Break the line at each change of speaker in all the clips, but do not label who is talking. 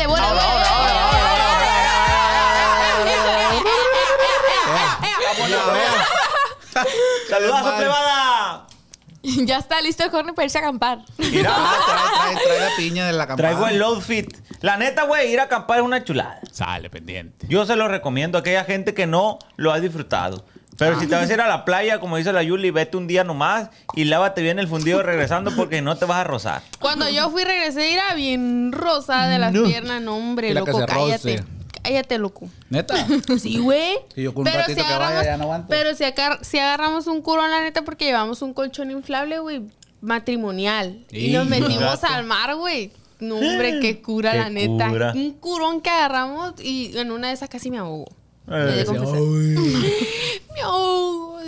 Dale, vuela, Ya está listo el Jorge para irse a acampar. trae,
la piña de la acampada. Traigo el fit. La neta, güey, ir a acampar es una chulada. Sale pendiente. Yo se lo recomiendo a aquella gente que no lo ha disfrutado. Pero si ah. te vas a ir a la playa, como dice la Yuli, vete un día nomás y lávate bien el fundido regresando porque no te vas a rozar.
Cuando yo fui regresé era bien rosada de las piernas, no hombre, loco, cállate. Cállate, loco.
¿Neta? Sí, güey. Pero, si agarramos,
si, agarramos un curón, la neta, porque llevamos un colchón inflable, güey, matrimonial. y nos metimos al mar, güey. No, hombre, qué cura, la neta. Un curón que agarramos y en una de esas casi me ahogó.
Eh, me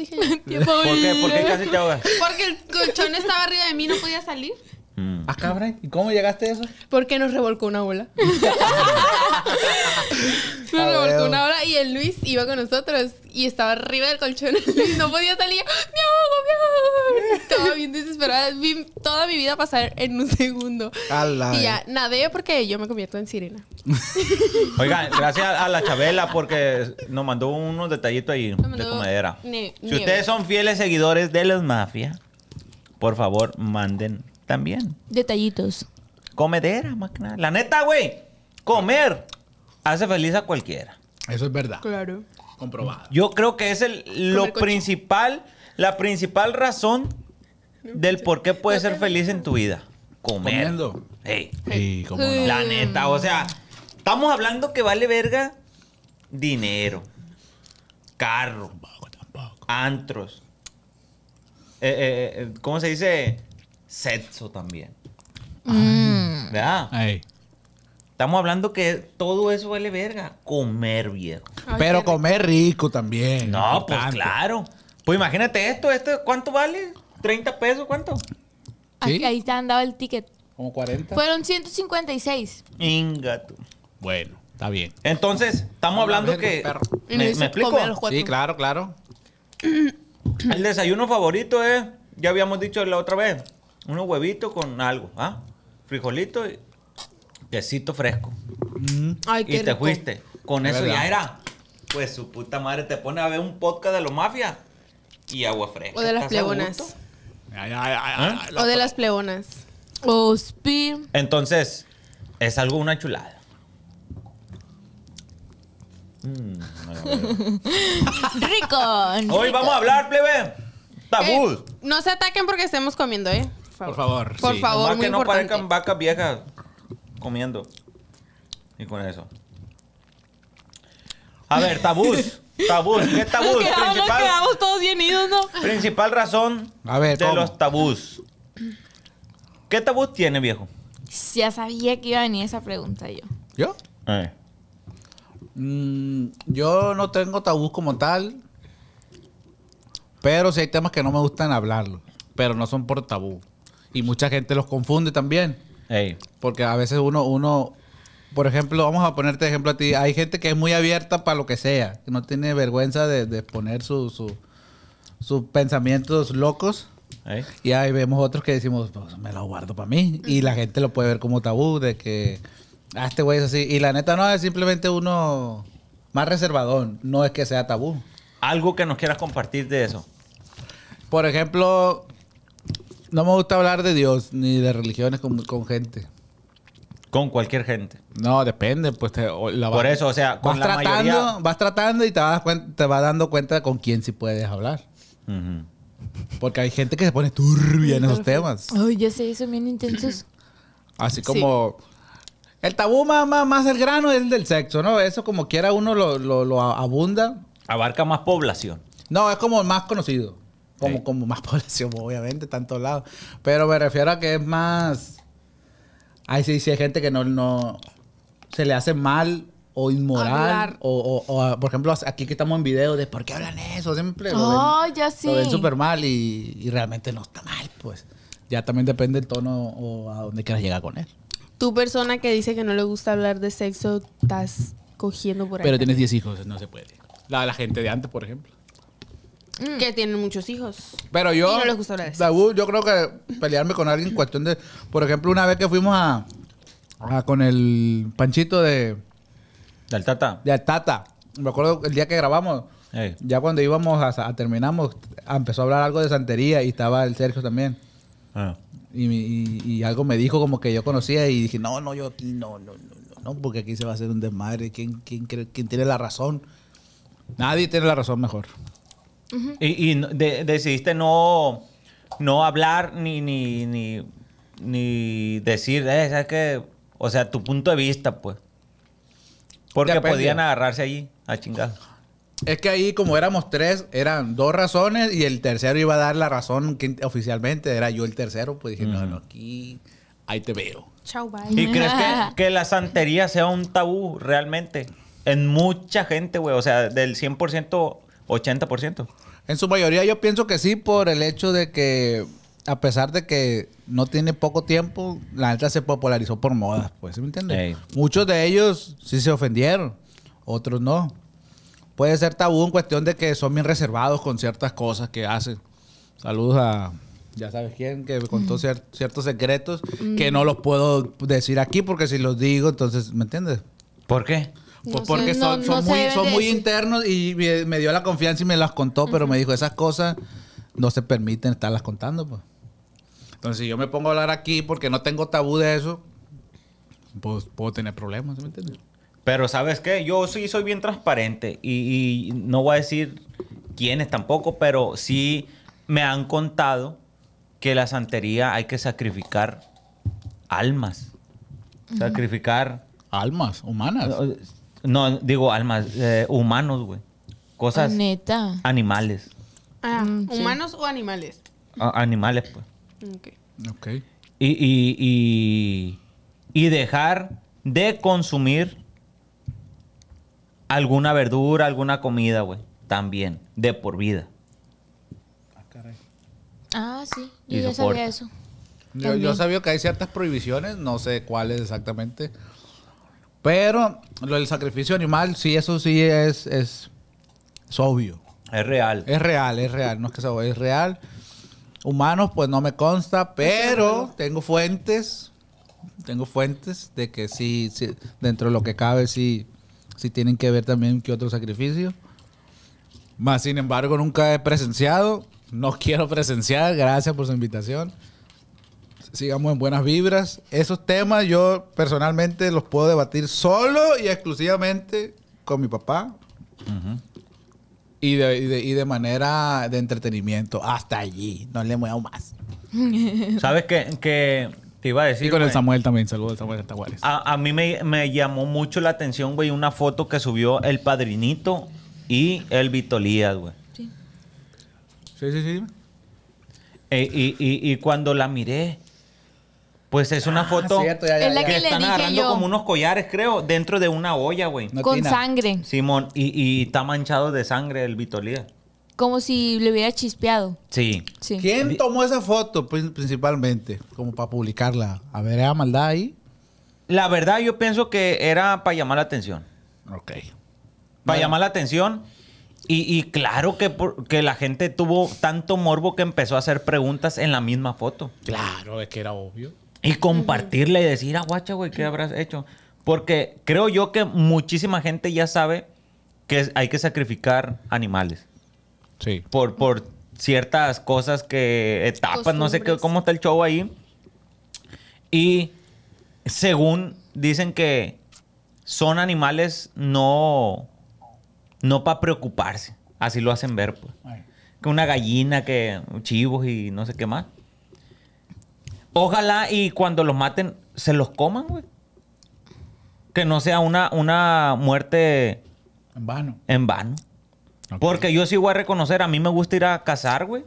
Dije, ¿Por qué? ¿Por qué casi te ahogas? Porque el colchón estaba arriba de mí, no podía salir.
Mm. Ah, ¿Y cómo llegaste a eso?
Porque nos revolcó una bola Nos revolcó una hora y el Luis iba con nosotros y estaba arriba del colchón. no podía salir. ¡Mi ahogo, ¡Mi ahogo! Estaba bien desesperada. Vi toda mi vida pasar en un segundo. y ya nadé porque yo me convierto en sirena.
Oiga, gracias a la Chabela porque nos mandó unos detallitos ahí de comedera.
Si
ustedes son
fieles seguidores de las mafias, por favor, manden también.
Detallitos.
Comedera, más La neta, güey. Comer hace feliz a cualquiera. Eso es verdad. Claro. Comprobado. Yo creo que es el, lo principal, la principal razón del por qué puedes ser feliz en tu vida. Comer. Comiendo. Hey. La neta, o sea, estamos hablando que vale verga dinero, carro, antros. Eh, eh, eh, ¿Cómo se dice? Sexo también.
¿Verdad?
Estamos hablando que todo eso vale verga. Comer, viejo. Pero comer rico también. No, pues claro. Pues imagínate esto, esto, ¿cuánto vale? ¿30 pesos? ¿Cuánto?
Ahí Ahí han dado el ticket.
¿Como 40? Fueron
156.
Ingato. Bueno, está bien. Entonces, estamos hablando que... ¿Me, me, explico? Sí, claro, claro. el desayuno favorito es, eh, ya habíamos dicho la otra vez, unos huevitos con algo, ¿ah? Frijolito quesito fresco. Mm. Ay, qué y te fuiste. Con eso ya era. Pues su puta madre te pone a ver un podcast de los mafias y agua fresca. O de las pleonas. ¿Eh? O de las
plebonas. Ospi.
Entonces, es algo una chulada. Mm,
rico.
Hoy vamos a
hablar, plebe.
Tabú. Eh, no se ataquen porque estemos comiendo, ¿eh? Por favor. Por favor. Por que no
parezcan vacas viejas comiendo. Y con eso. A ver, tabús. Tabús, ¿qué tabús? Nos quedamos, principal,
todos bien idos, Principal
razón a ver, de los tabús. ¿Qué tabús tiene, viejo?
Ya sabía que iba a venir esa pregunta yo.
¿Yo? Mm,
yo no tengo tabú como tal. Pero si hay temas que no me gustan hablarlo. Pero no son por tabú. Y mucha gente los confunde también. Porque a veces uno, uno, por ejemplo, vamos a ponerte ejemplo a ti. Hay gente que es muy abierta para lo que sea, no tiene vergüenza de, de poner sus su, pensamientos locos. Y ahí vemos otros que decimos, pues, me lo guardo para mí. Y la gente lo puede ver como tabú, de que, ah, este güey es así. Y la neta no, es simplemente uno más
reservadón.
No es que sea tabú.
Algo que nos quieras compartir de eso.
Por ejemplo, no me gusta hablar de Dios ni de religiones con, gente. Con cualquier gente. No, depende, pues Por eso, o sea, con vas la tratando, vas tratando y te vas, dando cuenta con quién sí puedes hablar. Porque hay gente que se pone turbia en esos temas.
Ay, ya sé, son bien intensos.
Así como el tabú más, más, el grano es el del sexo, ¿no? Eso como quiera uno lo, lo abunda.
Abarca más población.
No, es como más conocido como, más población, obviamente, tantos lados. Pero me refiero a que es más. ahí sí, sí, hay gente que no, no se le hace mal o inmoral. O, o, ah, por ejemplo, aquí que estamos en video de por qué hablan eso, siempre oh, ven, ya sí. ven súper mal y, realmente no está mal, pues. Ya también depende el tono o a dónde quieras llegar con él.
Tu persona que dice que no le gusta hablar de sexo, estás cogiendo por ahí. Pero tienes 10
hijos, no se puede. La, la gente de antes, por ejemplo.
Mm. Que tienen muchos hijos.
Pero yo. yo creo que pelearme con alguien en cuestión de. Por ejemplo, una vez que fuimos a. a con el panchito de. De Altata. De Altata. Me acuerdo el día que grabamos. Ya cuando íbamos a, terminamos, empezó a hablar algo de santería y estaba el Sergio también. Ah. Y, y, algo me dijo como que yo conocía y dije, no, no, yo aquí no, no, no, no, porque aquí se va a hacer un desmadre. ¿Quién, quién, quién tiene la razón?
Nadie tiene la razón mejor. Y, decidiste no, no hablar ni, ni, decir, eh, O sea, tu punto de vista, pues. Porque podían agarrarse allí a chingar.
Es que ahí, como éramos tres, eran dos razones y el tercero iba a dar la razón que oficialmente era yo el tercero. Pues dije, no, no, aquí, ahí te veo.
Chau,
¿Y crees que,
que, la santería sea un tabú realmente? En mucha gente, güey. O sea, del 100% 80%. En su mayoría yo pienso que sí, por el
hecho de que a pesar de que no tiene poco tiempo, la alta se popularizó por modas, pues, ¿me entiendes? Muchos de ellos sí se ofendieron, otros no. Puede ser tabú en cuestión de que son bien reservados con ciertas cosas que hacen. Saludos a ya sabes quién que me contó ciertos secretos que no los puedo decir aquí porque si los digo, entonces, ¿me entiendes? ¿Por qué? Pues porque son, muy, internos y me dio la confianza y me las contó, pero me dijo, esas cosas no se permiten estarlas contando. Pues. Entonces, si yo me pongo a hablar aquí porque no tengo tabú de eso,
pues puedo tener problemas, ¿me entiendes? Pero sabes qué, yo sí soy bien transparente y, no voy a decir quiénes tampoco, pero sí me han contado que la santería hay que sacrificar almas. Sacrificar. Almas humanas. No, digo almas, eh, humanos, güey. Cosas. Neta. Animales.
Ah, mm, ¿Humanos o animales?
Ah, animales, pues. Ok. Ok. Y, y, y, dejar de consumir alguna verdura, alguna comida, güey. También, de por vida.
Ah, caray. Ah, sí. Yo sabía eso.
Yo, sabía que hay ciertas prohibiciones, no sé
cuáles exactamente, pero lo del sacrificio animal, sí, eso sí es, es, obvio. Es real. Es real, es real. No es que sea es real. Humanos, pues no me consta, pero tengo fuentes. Tengo fuentes de que sí, dentro de lo que cabe, sí, tienen que ver también que otro sacrificio. Más sin embargo, nunca he presenciado. No quiero presenciar. Gracias por su invitación sigamos en buenas vibras. Esos temas yo personalmente los puedo debatir solo y exclusivamente con mi papá. y, de, manera de entretenimiento. Hasta allí.
No le muevo más. ¿Sabes qué? Que te iba a decir. Y con el Samuel también. Saludos, Samuel A, mí me, llamó mucho la atención, güey, una foto que subió el padrinito y el Vitolías, güey. Sí. Sí, sí, sí. Eh, y, cuando la miré, pues es una foto la que, están agarrando como unos collares, creo, dentro de una olla, güey. Con sangre. Simón, y, está manchado de sangre el Vitolía.
Como si le hubiera chispeado.
Sí.
¿Quién tomó esa foto pues, principalmente? Como para publicarla. A ver, ¿era maldad ahí?
La verdad, yo pienso que era para llamar la atención. Ok. Para llamar la atención. Y, claro que, que la gente tuvo tanto morbo que empezó a hacer preguntas en la misma foto. Claro, es que era obvio. Y compartirla y decir, ah, guacha, güey, ¿qué habrás hecho? Porque creo yo que muchísima gente ya sabe que hay que sacrificar animales. Sí. Por, por ciertas cosas que etapas, no sé qué, cómo está el show ahí. Y según dicen que son animales no no para preocuparse, así lo hacen ver pues. Que una gallina que chivos y no sé qué más. Ojalá y cuando los maten, se los coman, güey. Que no sea una, una muerte. En vano. En vano. Porque yo sí voy a reconocer, a mí me gusta ir a cazar, güey.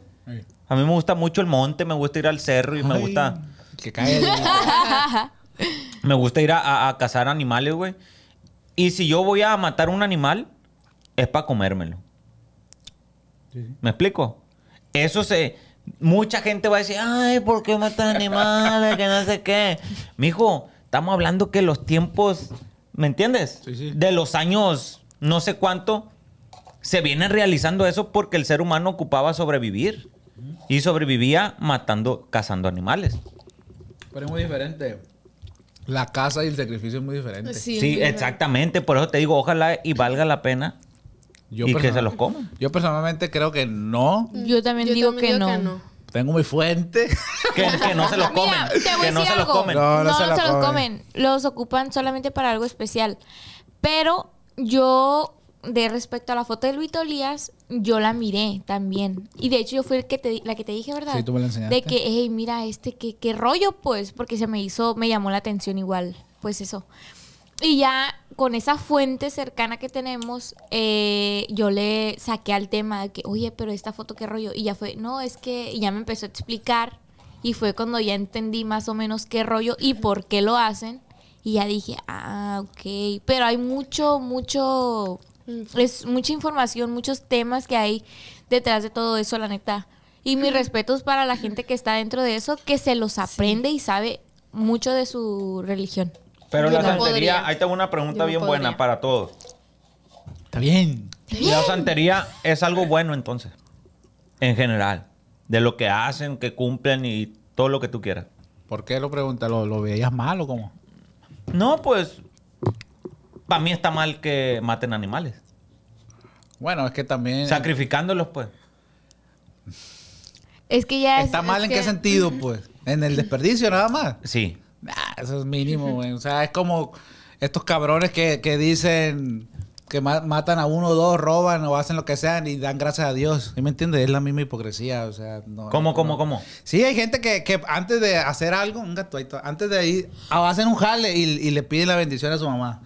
A mí me gusta mucho el monte, me gusta ir al cerro y me gusta. Que cae. me gusta ir a, cazar animales, güey. Y si yo voy a matar un animal, es para comérmelo. ¿Me explico? Eso se mucha gente va a decir, ay, ¿por qué matan animales? Que no sé qué. Mijo, estamos hablando que los tiempos, ¿me entiendes? De los años, no sé cuánto, se viene realizando eso porque el ser humano ocupaba sobrevivir. Y sobrevivía matando, cazando animales.
Pero es muy diferente.
La caza y el sacrificio es muy diferente. Sí, exactamente. Por eso te digo, ojalá y valga la pena
y que se los comen? Yo personalmente creo que no.
Yo también digo, que, no.
tengo mi fuente. que, no se los comen. que no se los comen. No, se, los, comen.
Los ocupan solamente para algo especial. Pero yo, de respecto a la foto de Luis Tolías, yo la miré también. Y de hecho, yo fui el que te, la que te dije, ¿verdad? Sí, tú me la enseñaste. De que, hey, mira, este, qué, qué rollo, pues. Porque se me hizo, me llamó la atención igual. Pues eso. Y ya con esa fuente cercana que tenemos, eh, yo le saqué al tema de que, oye, pero esta foto qué rollo. Y ya fue, no, es que ya me empezó a explicar y fue cuando ya entendí más o menos qué rollo y por qué lo hacen. Y ya dije, ah, ok. Pero hay mucho, mucho, es mucha información, muchos temas que hay detrás de todo eso, la neta. Y mis respetos para la gente que está dentro de eso, que se los aprende y sabe mucho de su religión.
Pero la santería, ahí tengo una pregunta bien buena para todos. Está bien. La santería es algo bueno entonces, en general, de lo que hacen, que cumplen y todo lo que tú quieras. ¿Por qué lo preguntas? ¿Lo, veías mal o cómo? No, pues para mí está mal que maten animales. Bueno, es que también... Sacrificándolos, pues.
Es que ya... Está mal en qué sentido, pues. En el desperdicio nada más. Sí. Nah, eso es mínimo, güey. O sea, es como estos cabrones que, que dicen que matan a uno o dos, roban o hacen lo que sean y dan gracias a Dios. ¿Sí me entiendes? Es la misma hipocresía, o sea, no, ¿Cómo, cómo, cómo? Sí, hay gente que, que antes de hacer algo, un gato, antes de ir, ah, hacen un jale y, y, le piden la bendición a su mamá.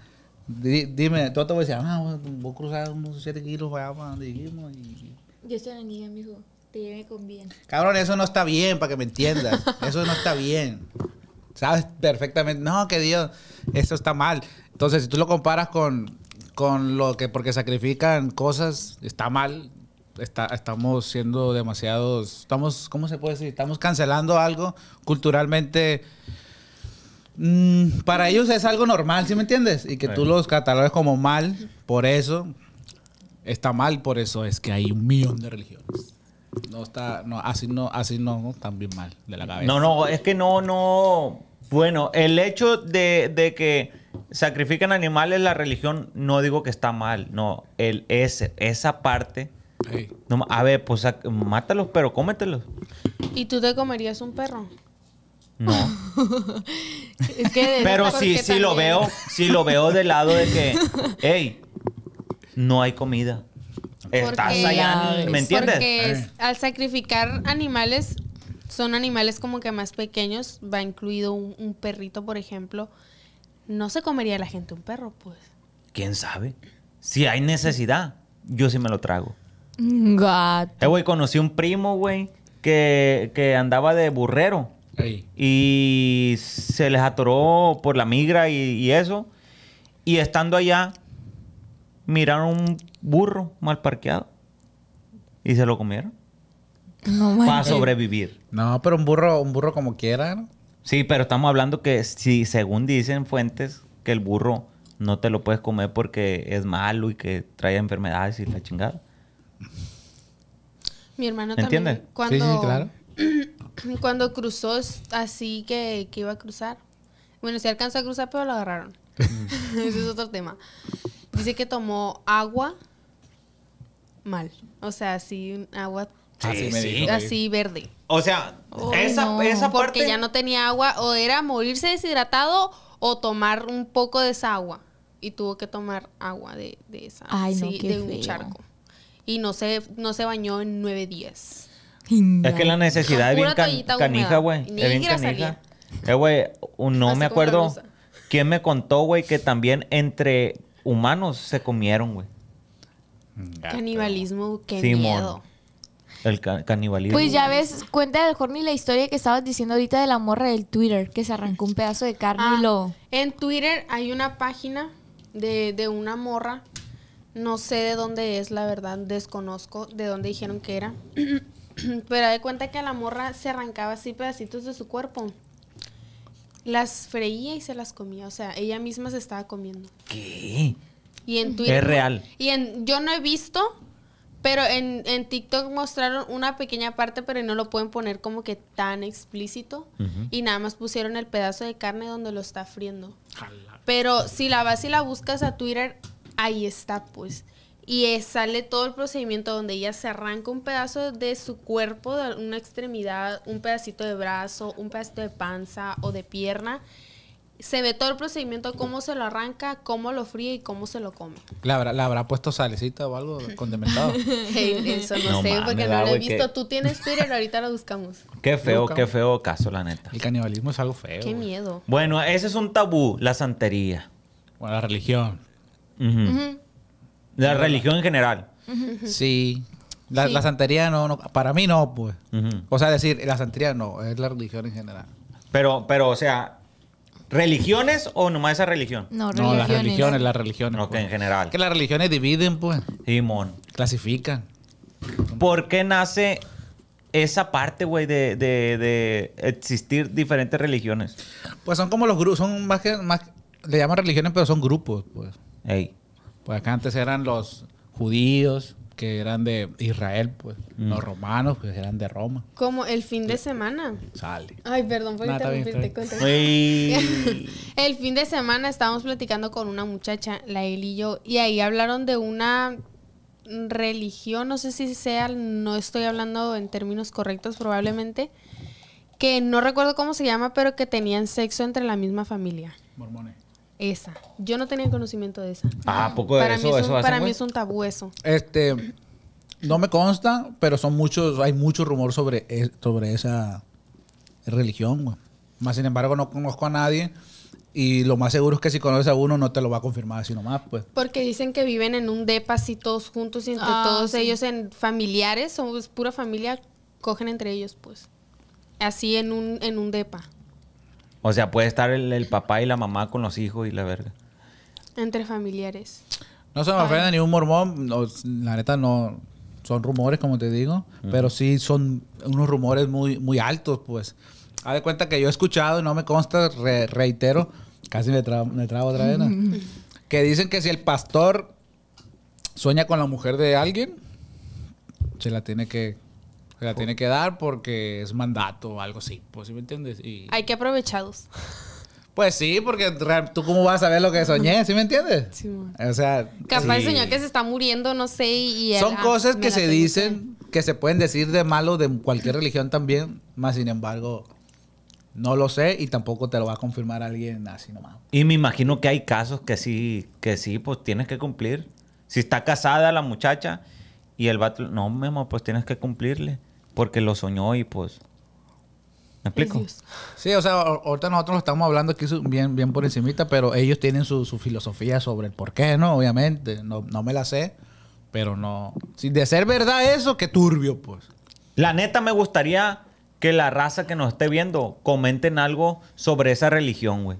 dime, tú te voy a decir, ah, vos cruzás unos 7 kilos para donde dijimos y...
Dios te bendiga, mijo. Te lleve con bien.
Cabrón, eso no está bien, para que me entiendas. Eso no está bien sabes perfectamente, no, que Dios, eso está mal. Entonces, si tú lo comparas con, con lo que, porque sacrifican cosas, está mal. Está, estamos siendo demasiados, estamos, ¿cómo se puede decir? Estamos cancelando algo culturalmente. Mm, para ellos es algo normal, ¿sí me entiendes? Y que tú los catalogues como mal, por eso está mal, por eso es que hay un millón de religiones. No está, no, así no, así no, también bien mal de la cabeza. No,
no, es que no, no. Bueno, el hecho de, que sacrifican animales la religión, no digo que está mal, no, el, ese, esa parte... a ver, pues mátalos, pero cómetelos.
¿Y tú te comerías un perro? No. pero sí, sí
lo veo, sí lo veo del lado de que, hey, no hay comida. Estás allá, ¿me entiendes? Porque
al sacrificar animales son animales como que más pequeños, va incluido un, perrito, por ejemplo, no se comería la gente un perro, pues.
¿Quién sabe? Si hay necesidad, yo sí me lo trago.
God. Eh, güey,
conocí un primo, güey, que, andaba de burrero. Y se les atoró por la migra y eso. Y estando allá, miraron un burro mal parqueado. Y se lo comieron. No, a sobrevivir. No, pero un burro, un burro como quiera. Sí, pero estamos hablando que si según dicen fuentes que el burro no te lo puedes comer porque es malo y que trae enfermedades y la chingada.
Mi hermano también cuando sí, claro. cuando cruzó así que, que iba a cruzar. Bueno, se alcanzó a cruzar, pero lo agarraron. Mm. Ese es otro tema. Dice que tomó agua mal. O sea, sí, agua así, verde.
O sea, esa, porque parte... Porque ya
no tenía agua, o era morirse deshidratado o tomar un poco de esa agua. Y tuvo que tomar agua de, esa, de un charco. Y no se, no se bañó en nueve días.
Es que la necesidad de bien canija, güey. bien canija. Eh, güey, no me acuerdo quién me contó, güey, que también entre humanos se comieron, güey.
Canibalismo, qué
miedo.
El canibalismo. Pues ya ves,
cuenta del Horny la historia que estabas diciendo ahorita de la morra del Twitter, que se arrancó un pedazo de carne y ah, lo.
En Twitter hay una página de, una morra. No sé de dónde es, la verdad, desconozco de dónde dijeron que era. Pero de cuenta que a la morra se arrancaba así pedacitos de su cuerpo. Las freía y se las comía. O sea, ella misma se estaba comiendo.
¿Qué?
Y en Twitter. Es real. Y en, yo no he visto, pero en, en, TikTok mostraron una pequeña parte, pero no lo pueden poner como que tan explícito. Y nada más pusieron el pedazo de carne donde lo está friendo. Pero si la vas y la buscas a Twitter, ahí está, pues. Y sale todo el procedimiento donde ella se arranca un pedazo de su cuerpo, de una extremidad, un pedacito de brazo, un pedacito de panza o de pierna se ve todo el procedimiento, cómo se lo arranca, cómo lo fríe y cómo se lo come.
¿La habrá, puesto salecita
o algo condimentado?
eso no, sé, porque no lo he visto. Tú tienes Twitter, ahorita lo buscamos. Qué feo, qué
feo caso, la neta. El canibalismo es algo feo. Qué miedo. Bueno, ese es un tabú, la santería. O la religión. La religión
en general. Sí. La, santería no, no, para mí no, pues. O sea, decir, la santería no, es la religión en general.
Pero, pero, o sea, ¿Religiones o nomás esa religión? No, religiones. No, las religiones, las religiones. Ok, pues. en general. Que las religiones dividen, pues. Simón. Clasifican. ¿Por qué nace esa parte, güey, de, de, de, existir diferentes religiones? Pues son como los grupos, son más que,
más, le llaman religiones, pero son grupos, pues.
Ey. Pues acá antes eran los
judíos, que eran de Israel, pues. Mm. Los romanos, pues eran de Roma.
Como el fin de semana. Sale. Ay, perdón por Sí. el fin de semana estábamos platicando con una muchacha, la él y yo, y ahí hablaron de una religión, no sé si sea, no estoy hablando en términos correctos probablemente, que no recuerdo cómo se llama, pero que tenían sexo entre la misma familia. Mormones. Esa. Yo no tenía conocimiento de esa. Ah, poco de eso. para mí es un tabú eso.
Este, no me consta, pero son muchos, hay mucho rumor sobre, e, sobre esa religión, Más sin embargo, no conozco a nadie. Y lo más seguro es que si conoces a uno no te lo va a confirmar así nomás, pues.
Porque dicen que viven en un depa así todos juntos y entre ah, todos ellos en familiares, somos pura familia, cogen entre ellos, pues. Así en un, en un depa.
O sea, puede estar el, papá y la mamá con los hijos y la verga.
Entre familiares.
No se me ni un mormón. la neta no. Son rumores, como te digo. Pero sí son unos rumores muy, muy altos, pues. Haz de cuenta que yo he escuchado, y no me consta, reitero. Casi me, trago otra vez. Que dicen que si el pastor sueña con la mujer de alguien, se la tiene que o sea, tiene que dar porque es mandato o algo así, pues ¿sí me entiendes?
Hay que aprovecharlos.
Pues sí, porque tú cómo vas a ver lo que soñé, ¿sí me entiendes? Sí. O sea, capaz el señor que
se está muriendo, no sé, y son ah, cosas que se
dicen, que... se pueden decir de malo de cualquier religión también, más sin embargo no lo sé y tampoco te lo va a confirmar alguien así nomás.
Y me imagino que hay casos que sí, que sí, pues tienes que cumplir. Si está casada la muchacha y el vato, no, memo, pues tienes que cumplirle porque lo soñó y pues... ¿Me explico?
Sí, o sea, ahorita nosotros lo estamos hablando aquí bien, bien por encimita, pero ellos tienen su, filosofía sobre el por qué, ¿no? Obviamente, no, me la sé,
pero no... Si de ser verdad eso, qué turbio, pues. La neta me gustaría que la raza que nos esté viendo comenten algo sobre esa religión, güey.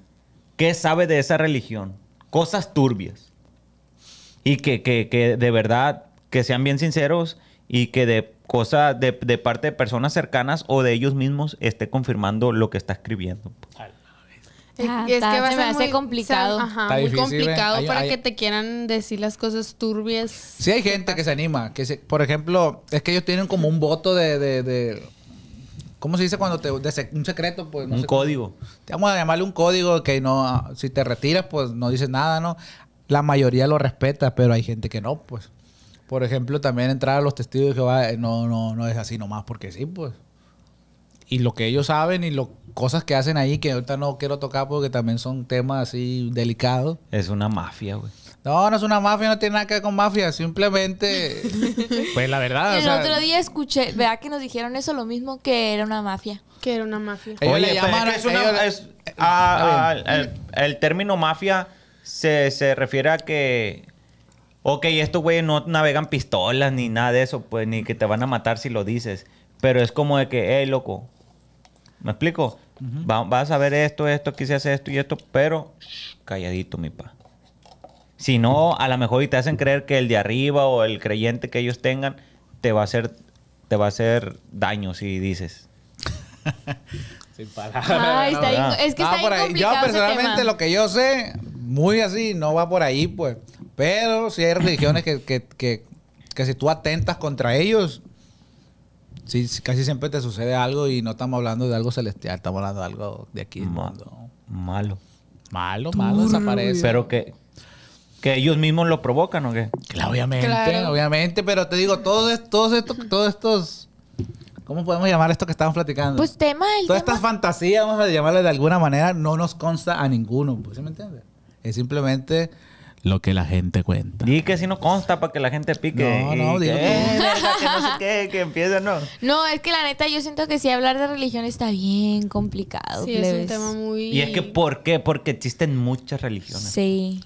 ¿Qué sabe de esa religión? Cosas turbias. Y que, que, que de verdad, que sean bien sinceros y que de cosa de, parte de personas cercanas o de ellos mismos esté confirmando lo que está escribiendo.
Es,
ah, es que va a ser complicado. muy
complicado ¿eh? para que
te quieran decir las cosas turbias. Sí
hay gente que se anima. que Por ejemplo, es que ellos tienen como un voto de... ¿Cómo se dice cuando te... un secreto, pues... un código. te vamos a llamarle un código que no... Si te retiras, pues no dices nada, ¿no? La mayoría lo respeta, pero hay gente que no, pues. Por ejemplo, también entrar a los testigos que va... Eh, no, no, no es así nomás porque sí, pues. Y lo que ellos saben y las cosas que hacen ahí que ahorita no quiero tocar porque también son temas así delicados. Es una mafia, güey. No, no es una mafia, no tiene nada que ver con mafia,
simplemente. pues la verdad. El otro
día escuché, vea que nos dijeron eso lo mismo que era una mafia? Que era una mafia. Oye, es
una, ah, ah, el, término mafia se, se refiere a que ok, estos güeyes no navegan pistolas ni nada de eso, pues ni que te van a matar si lo dices. Pero es como de que, hey, loco, ¿me explico? vas a ver esto, esto, aquí se hace esto y esto, pero calladito, mi pa. Si no, a lo mejor y te hacen creer que el de arriba o el creyente que ellos tengan te va a hacer, te va a hacer daño si dices.
Sin palabras. está ah. es que ah, está Yo personalmente lo que yo sé, muy así, no va por ahí, pues. Pero si hay religiones que, si tú atentas contra ellos, casi siempre te sucede algo y no estamos hablando de algo celestial, estamos hablando de algo de aquí. Ma mundo. Malo. Malo, malo, desaparece. Pero
que, que ellos mismos lo provocan, ¿o qué?
Claro, obviamente, obviamente, pero te digo, todos estos, todos estos, ¿cómo podemos llamar esto que estamos platicando? Pues tema, Todas estas fantasías, vamos a llamarlas de alguna manera, no nos consta a ninguno, pues, ¿sí me entiendes?
Es simplemente lo que la gente cuenta. y que si no consta para que la gente pique. No, no, digo eh, que, no no.
No, es que la neta yo siento que si hablar de religión está bien complicado. Sí, es un tema muy... Y es que
¿por qué? Porque existen muchas religiones. Sí.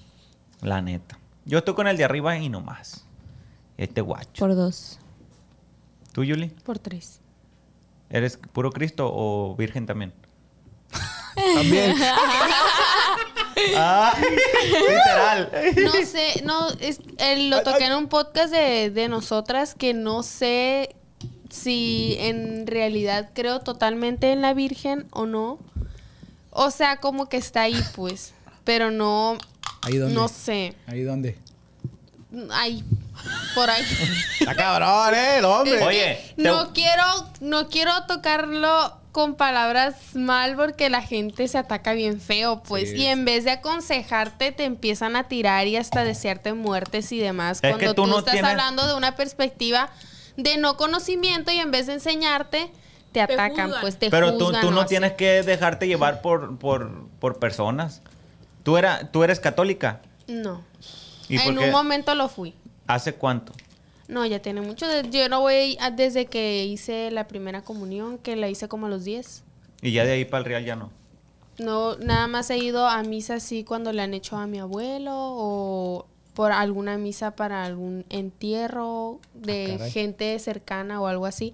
La neta. Yo estoy con el de arriba y no más. Este guacho. Por dos. ¿Tú, Yuli? Por tres. ¿Eres puro Cristo o virgen también? También. Ah, literal. No
sé, no, es, lo toqué en un podcast de, nosotras que no sé si en realidad creo totalmente en la Virgen o no. O sea, como que está ahí, pues. Pero no.
No sé. ¿Ahí dónde?
Ahí. Por ahí.
Está cabrón, eh, Oye. No
quiero, no quiero tocarlo con palabras mal porque la gente se ataca bien feo, pues. Y en vez de aconsejarte, te empiezan a tirar y hasta desearte muertes y demás. cuando tú, estás hablando de una perspectiva de no conocimiento y en vez de enseñarte, te, atacan, pues te Pero juzgan, tú, tú, no
tienes que dejarte llevar por, por, por personas. ¿Tú, era, ¿Tú eres católica? No. ¿Y en un momento lo fui. ¿Hace cuánto?
No, ya tiene mucho. Yo no voy desde que hice la primera comunión, que la hice como a los 10.
¿Y ya de ahí para el Real ya no?
No, nada más he ido a misa así cuando le han hecho a mi abuelo o por alguna misa para algún entierro de ah, gente cercana o algo así.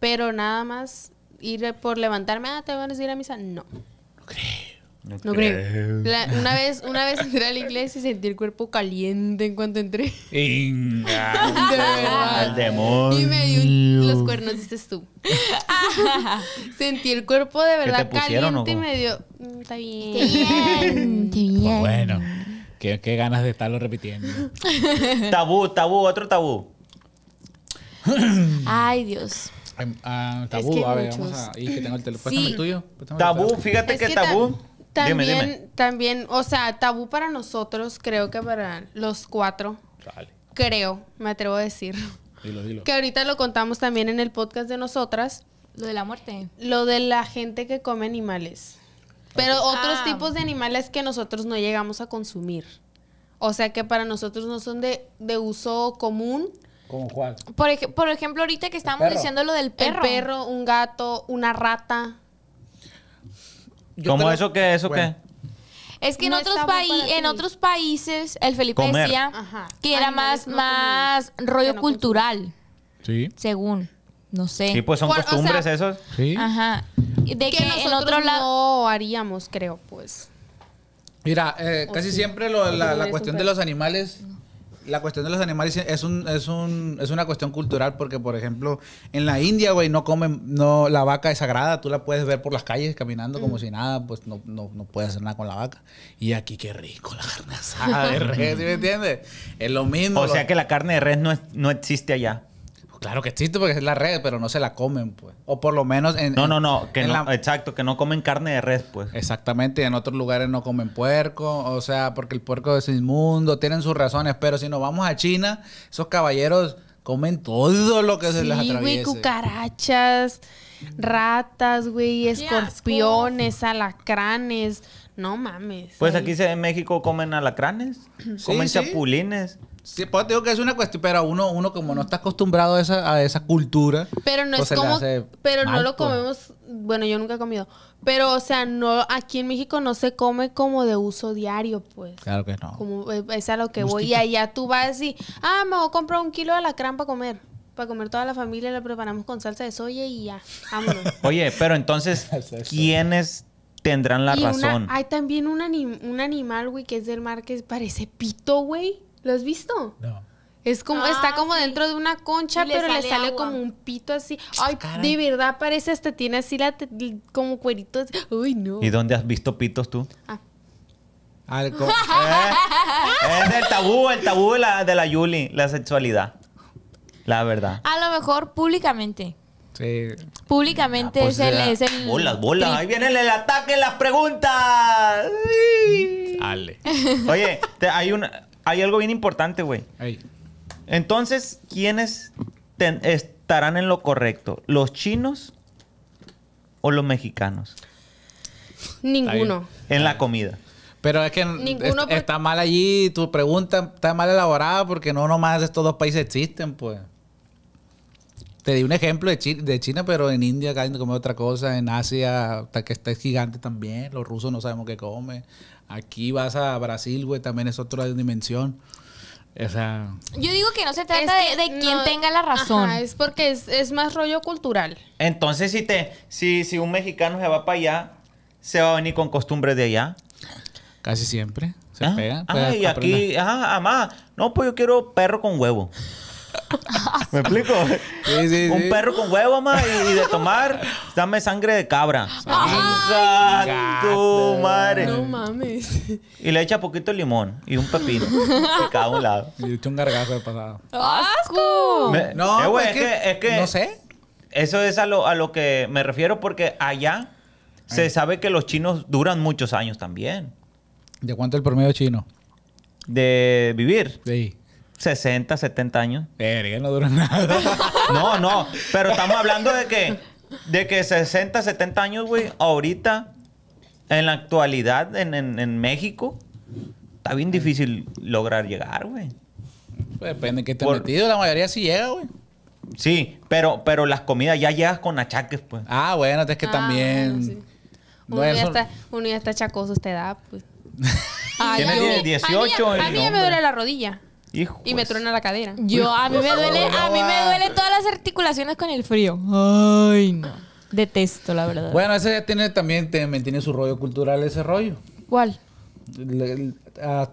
Pero nada más ir por levantarme, ah, te van a ir a misa, no. crees. No, creo. una, vez, una vez entré a la iglesia y sentí el cuerpo caliente en cuanto entré. Al demonio. Y me dio los cuernos, dices tú. sentí el cuerpo de verdad caliente y me dio. Mm, está bien. Qué bien. Pues
bueno,
qué, qué ganas de estarlo repitiendo. tabú, tabú, otro
tabú.
Ay, Dios.
Em, ah, tabú, a ver, vamos a. Y que tengo el teléfono. el tuyo. Tabú, fíjate es que, tabú también,
también, o sea, tabú para nosotros, creo que para los cuatro. Creo, me atrevo a decir. Que ahorita lo contamos también en el podcast de nosotras. Lo de la muerte. Lo de la gente que come animales. Pero otros ah. tipos de animales que nosotros no llegamos a consumir. O sea que para nosotros no son de, de uso común. ¿Con cuál? Por, por ejemplo, ahorita que estábamos diciendo lo del perro. perro, un gato, una rata.
¿Cómo eso qué? ¿Eso qué?
Es que en, otros
en otros países, el Felipe decía que era más, más
rollo cultural, Sí. según. No sé.
Sí, pues son costumbres
esos. Sí.
Ajá. De que, en otro lado. no haríamos, creo, pues.
Mira,
eh, casi siempre la, cuestión de los animales la cuestión de los animales es, un, es, un, es una cuestión cultural porque, por ejemplo, en la India, güey, no comen, no, la vaca es sagrada, tú la puedes ver por las calles caminando como si nada, pues no, no, no, puedes hacer nada con la vaca. Y aquí qué rico la carne asada de res, me entiendes? Es lo mismo. O sea que la carne de res no, no existe allá. Claro que existe porque es la red, pero no se la comen, pues. O por lo menos en. No, no, no. Exacto, que no comen carne de res, pues. Exactamente, y en otros lugares no comen puerco, o sea, porque el puerco es inmundo, tienen sus razones, pero si nos vamos a China, esos caballeros comen todo lo que se les atraviese.
cucarachas, ratas, güey, escorpiones, alacranes. No mames.
Pues aquí
en México comen alacranes, comen chapulines. Sí, pues que es una cuestión, pero uno,
uno como no está acostumbrado a esa, a esa cultura.
Pero no pues, es como. Pero no lo pues. comemos. Bueno, yo nunca he comido. Pero, o sea, no, aquí en México no se come como de uso diario, pues. Claro que no. Como, eh, es a lo que voy. Y allá tú vas y, ah, me voy a comprar un kilo de alacrán para comer. Para comer toda la familia, lo preparamos con salsa de soya y ya. Vámonos.
Oye, pero entonces, ¿quiénes tendrán la razón? hay
también un, un animal, güey, que es del mar que parece pito, güey. ¿Lo has visto? No. Es como, está ah, como dentro de una concha, pero le sale como un pito así. Ay, de verdad parece hasta tiene así la como cueritos. Uy, no. ¿Y
dónde has visto pitos tú? Ah. Al ¿Eh? es el tabú, el tabú de la, de la Yuli, la sexualidad. La verdad.
A lo mejor públicamente. Sí. Públicamente ah, pues es, el, es, Bolas,
bolas. Ahí viene el, ataque, las preguntas. Dale. Oye, hay una hay algo bien importante, güey. Entonces, ¿quiénes estarán en lo correcto? ¿Los chinos o los mexicanos?
Ninguno.
En la comida. Pero es que
está mal allí, tu pregunta está mal elaborada porque no nomás estos dos países existen, pues. Te di un ejemplo de China, de China pero en India caen como otra cosa, en Asia, hasta que está gigante también, los rusos no sabemos qué comen. Aquí vas a Brasil, güey, también es otra dimensión. O sea,
Yo digo que no se trata de, de quien tenga la razón. Ajá, es porque es, más rollo cultural.
Entonces, si, te, si, si un mexicano se va para allá, se va a venir con costumbres de allá. Casi siempre. Se ah, pega. Ah, y aquí, ajá, ah, No, pues yo quiero perro con huevo. ¿Me explico? Un perro con huevo, ma, y, de tomar, dame sangre de cabra.
madre! No mames.
Y le echa poquito limón y un pepino de cada un lado. Y le echa un gargajo de pasado.
¡Asco! no, eh,
es, que, No sé. Eso es a lo, a lo que me refiero porque allá se sabe que los chinos duran muchos años también. ¿De cuánto el promedio chino? De vivir. Sí. 60, 70 años. Verga, no dura nada. no, no. Pero estamos hablando de que, de que 60, 70 años, güey, ahorita, en la actualidad, en, en, México, está bien difícil lograr llegar, güey. Pues depende de qué te metido. La mayoría sí llega, güey. Sí, pero, pero las comidas ya llegas con achaques, pues. Ah, bueno, es que ah, también... uno, ya está,
uno, ya está, chacoso a esta edad, pues.
Tiene 18 eh? me duele la rodilla y me
truena la cadera.
Yo, a mí
me duele, a mí me duele todas las articulaciones con el frío. Ay, no. Detesto,
la verdad. Bueno, ese ya tiene también, tiene su rollo cultural, ese rollo. ¿Cuál? Ah,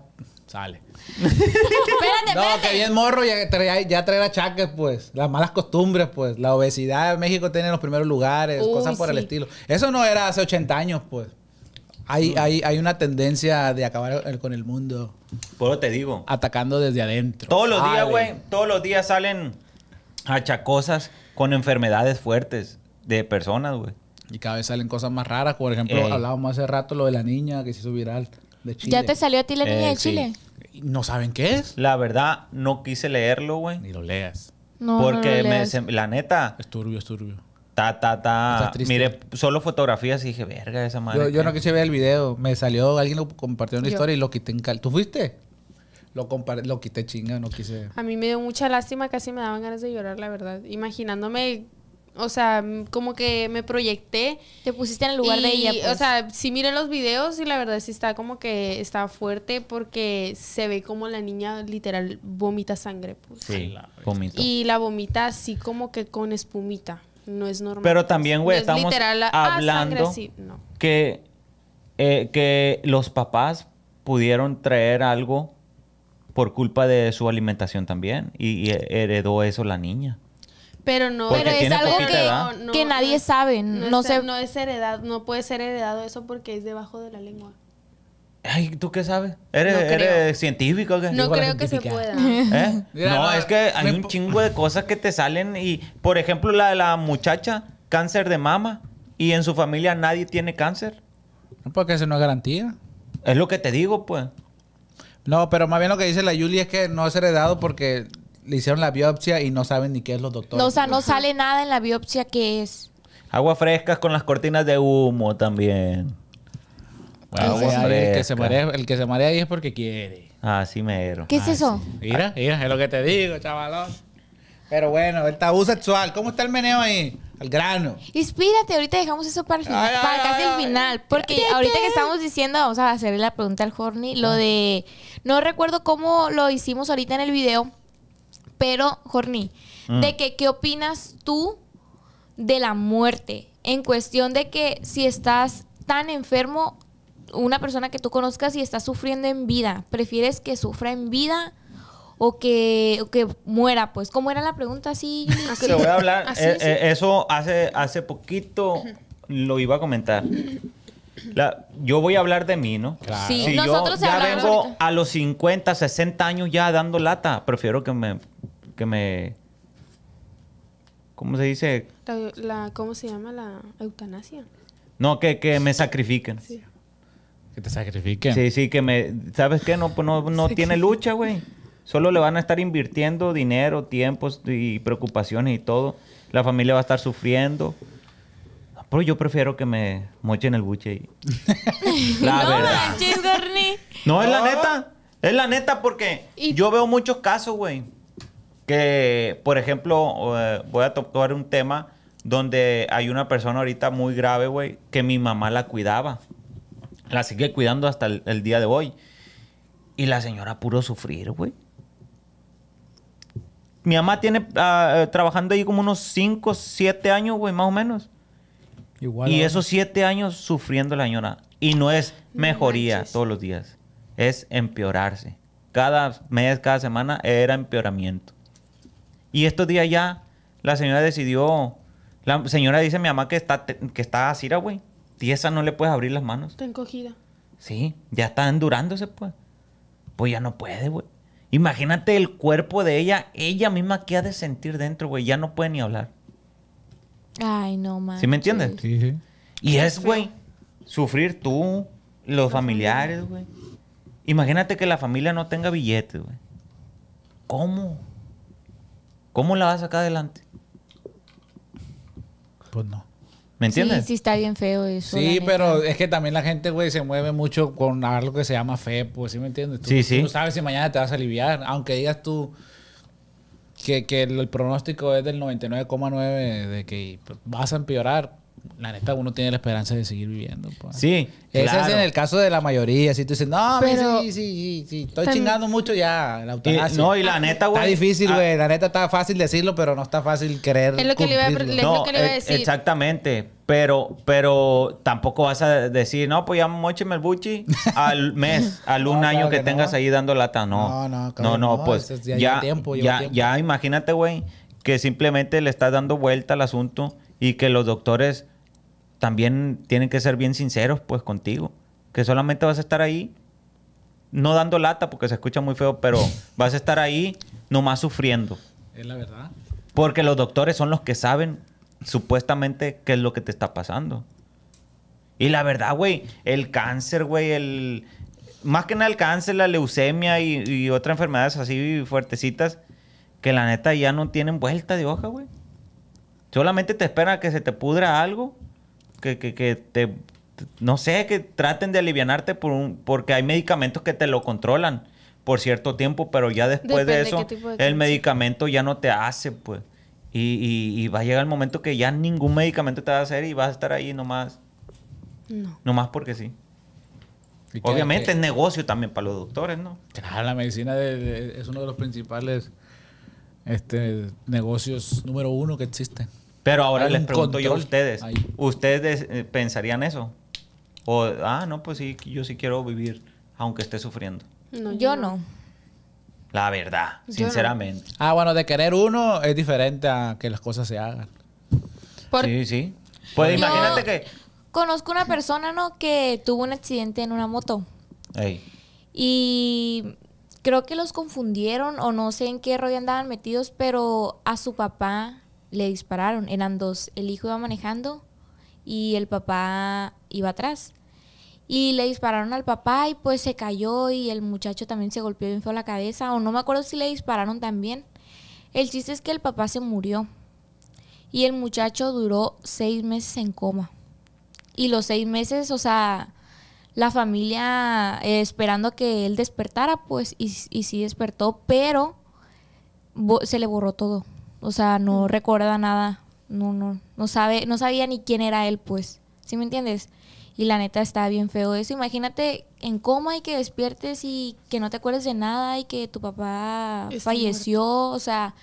sale. espérate, espérate. No, que bien morro ya traer ya achaques, pues. Las malas costumbres, pues. La obesidad en México tiene los primeros lugares, cosas por el estilo. Eso no era hace 80 años, pues. Hay, hay, hay, una tendencia de acabar
con el mundo. Por te digo. Atacando desde adentro. Todos los días, güey. Todos los días salen achacosas con enfermedades fuertes de personas, güey. Y cada vez salen cosas más raras. Por ejemplo,
hablábamos hace rato lo de la niña que se hizo viral de Chile. ¿Ya te salió a ti la eh, niña de Chile?
¿No saben qué es? La verdad, no quise leerlo, güey. Ni lo leas. No, Porque lo Me, la neta... Es turbio, es turbio. Ta, ta, ta. Mire, solo fotografías y dije, verga, esa madre. Yo, no quise
ver el video. Me salió, alguien lo compartió una historia y lo quité en cal. ¿Tú fuiste? Lo, lo quité chinga, no quise.
A mí me dio mucha lástima, casi me daban ganas de llorar, la verdad. Imaginándome o sea, como que me proyecté. Te pusiste en el lugar de ella. Pues. O sea, sí miré los videos y la verdad sí está como que está fuerte porque se ve como la niña literal vomita sangre.
Pues. Sí, la vomita. Y
la vomita así como que con espumita. No es normal. Pero pues. también, güey, estamos hablando
que, eh, que los papás pudieron traer algo por culpa de su alimentación también. Y, heredó eso la niña. Pero no, pero es algo que,
nadie sabe. No, no, se,
no es no puede ser heredado eso porque es debajo de la lengua.
Ay, ¿tú qué sabes? ¿Eres, científico? ¿qué? No creo que se pueda. ¿Eh? no, es que hay un chingo de cosas que te salen y, por ejemplo, la de la muchacha, cáncer de mama, y en su familia nadie tiene cáncer. Porque eso no es garantía. Es lo que te digo,
pues. No, pero más bien lo que dice la Yuli es que no es heredado porque le hicieron la biopsia
y no saben ni qué es los doctores. No, o sea,
no sale nada en la biopsia que es.
Agua frescas con las cortinas de humo también el, que se marea, ahí es porque quiere. ah Así mero. ¿Qué es ah, eso? Mira, mira, es lo que te digo, chavalón.
Pero bueno, el tabú sexual. ¿Cómo está el meneo ahí? Al grano. Inspírate, ahorita
dejamos eso para, el final, para casi el final. Porque ahorita que estamos diciendo, vamos a hacerle la pregunta al Jorni, lo de. No recuerdo cómo lo hicimos ahorita en el video, pero, Jorni, mm. de que qué opinas tú de la muerte. En cuestión de que si estás tan enfermo una persona que tú conozcas y está sufriendo en vida, ¿prefieres que sufra en vida o que, muera? Pues, ¿cómo era la pregunta? Así. Te voy a hablar. Eh,
eh, eso hace, hace poquito lo iba a comentar. yo voy a hablar de mí, ¿no? Claro. si yo ya vengo a los 50, 60 años ya dando lata, prefiero que me... Que me ¿Cómo se dice?
La, ¿Cómo se llama la eutanasia?
No, que, que me sacrifiquen. Sí. Que te sacrifiquen. Sí, sí, que me... ¿Sabes qué? No, no, no tiene lucha, güey. Solo le van a estar invirtiendo dinero, tiempos y preocupaciones y todo. La familia va a estar sufriendo. Pero yo prefiero que me mochen el buche. Y... la no verdad. No, es la neta. Es la neta porque yo veo muchos casos, güey. Que, por ejemplo, eh, voy a tocar un tema donde hay una persona ahorita muy grave, güey, que mi mamá la cuidaba. La sigue cuidando hasta el, día de hoy. Y la señora puro sufrir, güey. Mi mamá tiene ah, eh, trabajando ahí como unos 5, 7 años, güey, más o menos. Igual. Y esos 7 años sufriendo la señora. Y no es mejoría todos los días. Es empeorarse. Cada mes, cada semana era empeoramiento. Y estos días ya la señora decidió... La señora dice mi mamá que está, que está güey esa no le puedes abrir las manos. Está encogida. Sí, ya está endurándose, pues. Pues ya no puede, güey. Imagínate el cuerpo de ella, ella misma que ha de sentir dentro, güey. Ya no puede ni hablar.
Ay, no, man. ¿Sí me entiendes? Sí, Y es, güey,
sufrir tú, los, familiares, güey. Imagínate que la familia no tenga billetes, güey. ¿Cómo? ¿Cómo la vas a sacar adelante?
Pues no. ¿Me Sí, sí
está bien feo eso. Sí, pero es
que también la gente, güey, se mueve mucho con lo que se llama fe, pues, ¿sí me entiendes? sí, sí. Tú sabes si mañana te vas a aliviar, aunque digas tú que, el pronóstico es del 99,9 de que vas a empeorar. La neta, uno tiene la esperanza de seguir viviendo. Pues. Sí. Ese es en el caso de la mayoría. Si tú dices, no, sí, sí, sí, estoy chingando mucho ya. La no, y la ah, neta, güey. Está difícil, ah, güey. la neta está fácil decirlo, pero no está fácil creer. Es lo que le iba a, a eh, decir.
Exactamente pero, pero tampoco vas a decir, no, pues ya mocheme el buchi al mes, al un año que, tengas ahí dando lata. No, no, no, pues ya, ya, ya imagínate, güey, que simplemente le estás dando vuelta al asunto y que los doctores también tienen que ser bien sinceros, pues, contigo. Que solamente vas a estar ahí, no dando lata, porque se escucha muy feo, pero vas a estar ahí nomás sufriendo. Es la verdad. Porque los doctores son los que saben supuestamente qué es lo que te está pasando. Y la verdad, güey, el cáncer, güey, el... Más que nada el cáncer, la leucemia y, otras enfermedades así fuertecitas, que la neta ya no tienen vuelta de hoja, güey. Solamente te esperan que se te pudra algo, que, que, te... No sé, que traten de alivianarte porque hay medicamentos que te lo controlan por cierto tiempo, pero ya después de eso, el medicamento ya no te hace, pues. Y, va a llegar el momento que ya ningún medicamento te va a hacer y vas a estar ahí nomás. No. Nomás porque sí. Obviamente es negocio también para los doctores, ¿no? Claro, la medicina es uno de los principales este,
negocios número uno que existe. Pero ahora les pregunto yo a
ustedes. ¿Ustedes eh, pensarían eso? O, ah, no, pues sí, yo sí quiero vivir aunque esté sufriendo.
No, yo no.
La verdad, sinceramente.
Ah, bueno, de querer uno es diferente a que las cosas se hagan. Sí, sí. Pues imagínate
que. Conozco una persona, ¿no? Que tuvo un accidente en una moto. Y creo que los confundieron o no sé en qué rollo andaban metidos, pero a su papá le dispararon. Eran dos. El hijo iba manejando y el papá iba atrás y le dispararon al papá y pues se cayó y el muchacho también se golpeó bien feo la cabeza o no me acuerdo si le dispararon también. El chiste es que el papá se murió y el muchacho duró seis meses en coma. Y los seis meses, o sea, la familia eh, esperando que él despertara, pues, y, sí despertó, pero se le borró todo. O sea, no recuerda nada, no, no, no sabe, no sabía ni quién era él, pues. ¿Sí me entiendes? Y la neta está bien feo eso. Imagínate en coma y que despiertes y que no te acuerdes de nada y que tu papá falleció. O sea,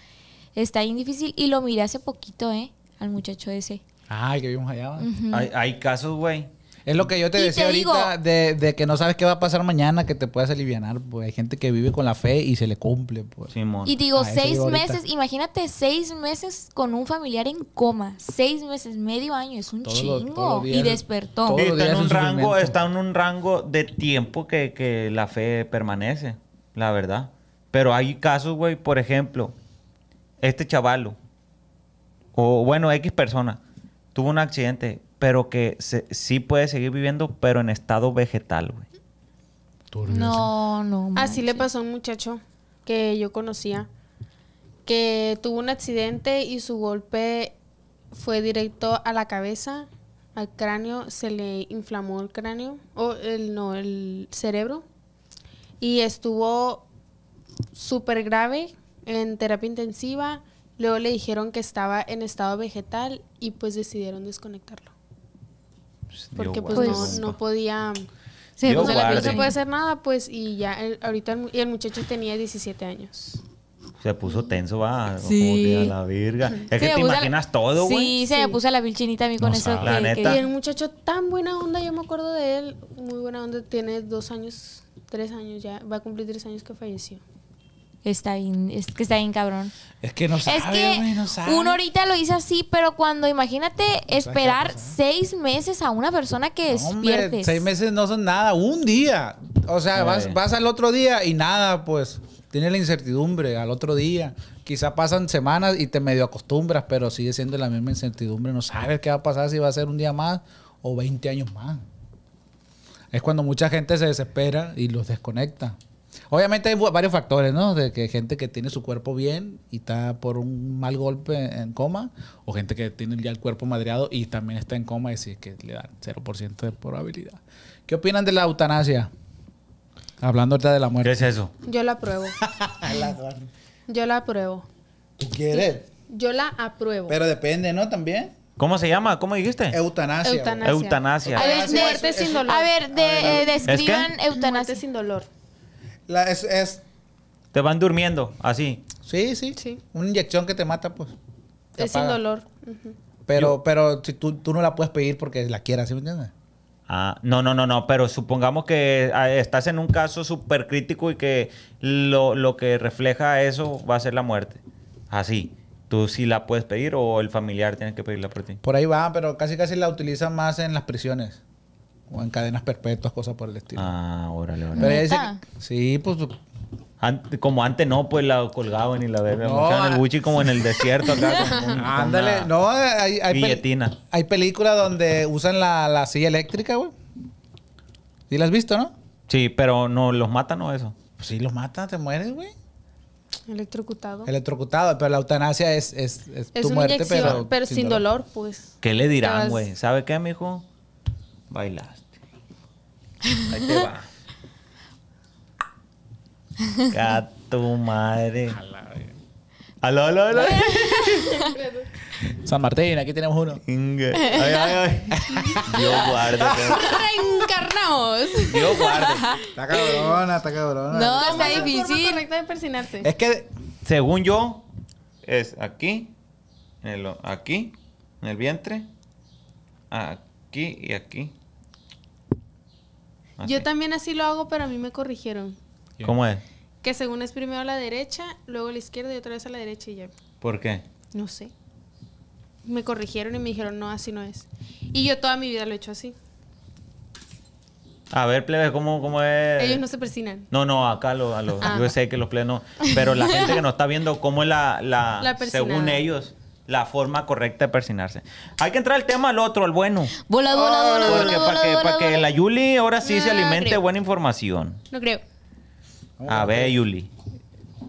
está bien difícil. Y lo miré hace poquito, ¿eh? Al muchacho ese.
Ay, ah, que vimos allá. hay,
hay, casos, güey, es lo que yo
te decía ahorita de, que no sabes qué va a pasar mañana, que te puedas aliviar. Pues, hay gente que vive con la fe y se le cumple. Pues. Y digo, seis meses,
imagínate seis meses con un familiar en coma. Seis meses, medio año, es un chingo. y despertó. está, en un rango,
está en un rango de tiempo que, que la fe permanece, la verdad. Pero hay casos, güey, por ejemplo, este chavalo, o bueno, X persona, tuvo un accidente, pero que se, sí puede seguir viviendo, pero en estado vegetal,
güey.
No, no. Así le pasó a un muchacho que yo conocía, que tuvo un accidente y su golpe fue directo a la cabeza, al cráneo, se le inflamó el cráneo, o el, no, el cerebro, y estuvo súper grave en terapia intensiva. Luego le dijeron que estaba en estado vegetal y pues decidieron desconectarlo. Pues, porque pues no, no, podía... Sí, no se puede hacer nada, pues, y ya, ahorita el, y el muchacho tenía 17 años.
Se puso tenso, va. Como, la virga. Es que te imaginas todo, güey. Sí, se le
me puso la vilchinita a mí con eso. que, Y el muchacho tan buena onda, yo me acuerdo de él. Muy buena onda. Tiene dos años, tres años ya. Va a cumplir tres años que falleció.
Está bien, es que está bien cabrón. Es que no sabe, es que Uno
ahorita lo dice
así, pero cuando imagínate esperar seis meses a una persona que no, seis
meses no son nada, un día. O sea, eh. vas, vas al otro día y nada, pues. Tienes la incertidumbre al otro día. Quizá pasan semanas y te medio acostumbras, pero sigue siendo la misma incertidumbre. No sabes qué va a pasar si va a ser un día más o 20 años más. Es cuando mucha gente se desespera y los desconecta. Obviamente hay varios factores, ¿no? De que gente que tiene su cuerpo bien y está por un mal golpe en coma, o gente que tiene ya el cuerpo madreado y también está en coma y es que le dan 0% de probabilidad. ¿Qué opinan de la eutanasia? Hablando ahorita de la muerte. ¿Qué es eso?
Yo la apruebo. Yo la apruebo.
¿Tú quieres?
Yo la apruebo. Pero
depende, ¿no? También. ¿Cómo se llama? ¿Cómo dijiste? Eutanasia. Eutanasia. Eutanasia. A ver,
A ver, eh,
describan
eutanasia sin dolor.
La, es, Te van durmiendo, así. Sí, sí, sí. Una inyección
que te mata, pues. es sin dolor. Pero, pero si tú, no la puedes pedir porque la quieras, ¿sí me entiendes?
Ah, no, no, no, no, pero supongamos que ah, estás en un caso súper crítico y que lo, lo, que refleja eso va a ser la muerte. Así. ¿Tú sí la puedes pedir o el familiar tiene que pedirla por ti?
Por ahí va, pero casi casi la utilizan más en las prisiones o en cadenas perpetuas, cosas por el estilo.
Ah, órale, órale. Pero sí, pues como antes no, pues la colgaban y la bebían. No, el como en el desierto acá. ándale. No,
hay, hay, hay películas donde usan la, silla eléctrica, güey.
¿Sí la has visto, no? Sí, pero no, los matan
o eso. Pues sí, los matan, te mueres, güey.
Electrocutado.
Electrocutado, pero la eutanasia
es, es, es tu muerte, pero, pero, sin dolor, pues. ¿Qué le dirán, güey? ¿Sabe qué, mijo? Bailas. Ahí te va. tu madre. Aló, aló, aló. San Martín, aquí tenemos uno. Ay, ay, ay. Dios guarda. Pues.
Reencarnamos. Dios
guarda.
Está cabrona, está
cabrona. No, está difícil.
Correcto de
Es que, según yo, es aquí, en el, aquí, en el vientre, aquí y aquí. Yo
también así lo hago, pero a mí me corrigieron. ¿Cómo es? Que según es primero a la derecha, luego a la izquierda y otra vez a la derecha y ya.
¿Por qué? No sé.
Me corrigieron y me dijeron, no, así no es. Y yo toda mi vida lo he hecho así.
A ver, plebes, ¿cómo, ¿cómo, es? Ellos
no se persinan.
No, no, acá lo, a los, ah, yo sé que los plebes no. Pero la gente que nos está viendo, ¿cómo es la, la, la según ellos, la forma correcta de persinarse. Hay que entrar al tema al otro, al bueno. Bola, para, que, para que la Yuli ahora sí se alimente buena información. No creo. A ver, Yuli.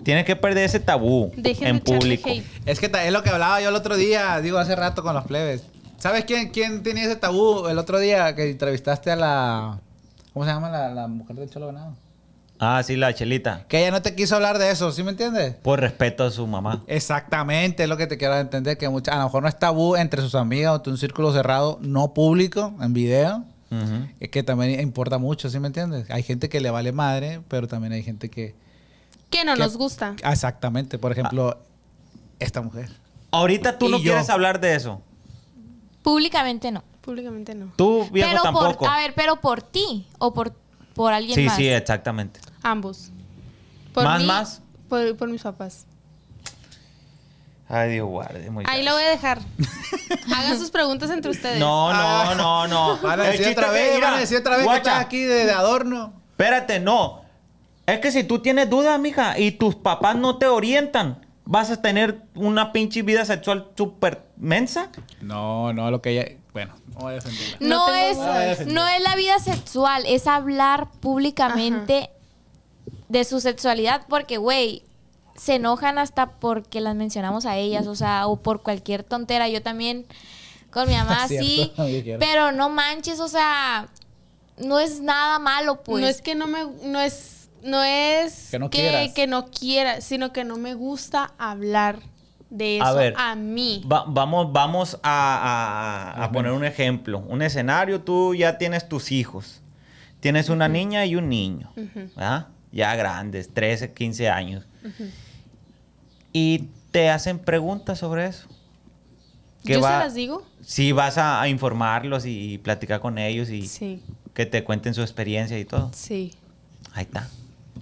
Tienes que perder ese tabú en público.
Es que es lo que hablaba yo el otro día, digo, hace rato con los plebes. ¿Sabes quién, quién tenía ese tabú el otro día que entrevistaste a la... ¿Cómo se llama la, la mujer del Cholo Ganado?
Ah, sí, la chelita. Que ella no te quiso hablar de eso, ¿sí me entiendes? Por respeto a su mamá.
Exactamente, es lo que te quiero entender, que mucha, a lo mejor no es tabú entre sus amigas o un círculo cerrado no público, en video. Es que también importa mucho, ¿sí me entiendes? Hay gente que le vale madre, pero también hay gente que...
Que no nos gusta.
Exactamente, por ejemplo, esta
mujer. Ahorita tú no quieres hablar de eso.
Públicamente no. Públicamente no.
Tú, viejo, pero tampoco. Por, a
ver, pero por ti o por, por
alguien más. Sí, sí,
exactamente. Ambos. Por ¿Más, mí, más?
Por, mis papás.
Ay, Dios guarde. Muy
Ahí lo voy a dejar. Hagan sus preguntas entre ustedes. No, no,
ah. no, no. Van a decir otra vez, van a decir otra vez que estás aquí de, adorno. Espérate, no. Es que si tú tienes dudas, mija, y tus papás no te orientan, vas a tener una pinche vida sexual súper mensa. No, no, lo que ella. Bueno, no voy a defenderla. No, es, no
es la vida sexual, es hablar públicamente de su sexualidad, porque, güey, se enojan hasta porque las mencionamos a ellas, o sea, o por cualquier tontera. Yo también con mi mamá sí, pero no
manches, o sea, no es nada malo, pues. No es que no me, no es, no es que no, no quiera, sino que no me gusta hablar de eso a, a mí.
vamos, vamos a, poner un ejemplo, un escenario. Tú ya tienes tus hijos, tienes una niña y un niño,
¿verdad?
ya grandes, 13, 15 años. Y te hacen preguntas sobre eso. qué ¿Yo se las digo? Sí, vas a, informarlos y, platicar con ellos y que te cuenten su experiencia y todo. Sí. Ahí está.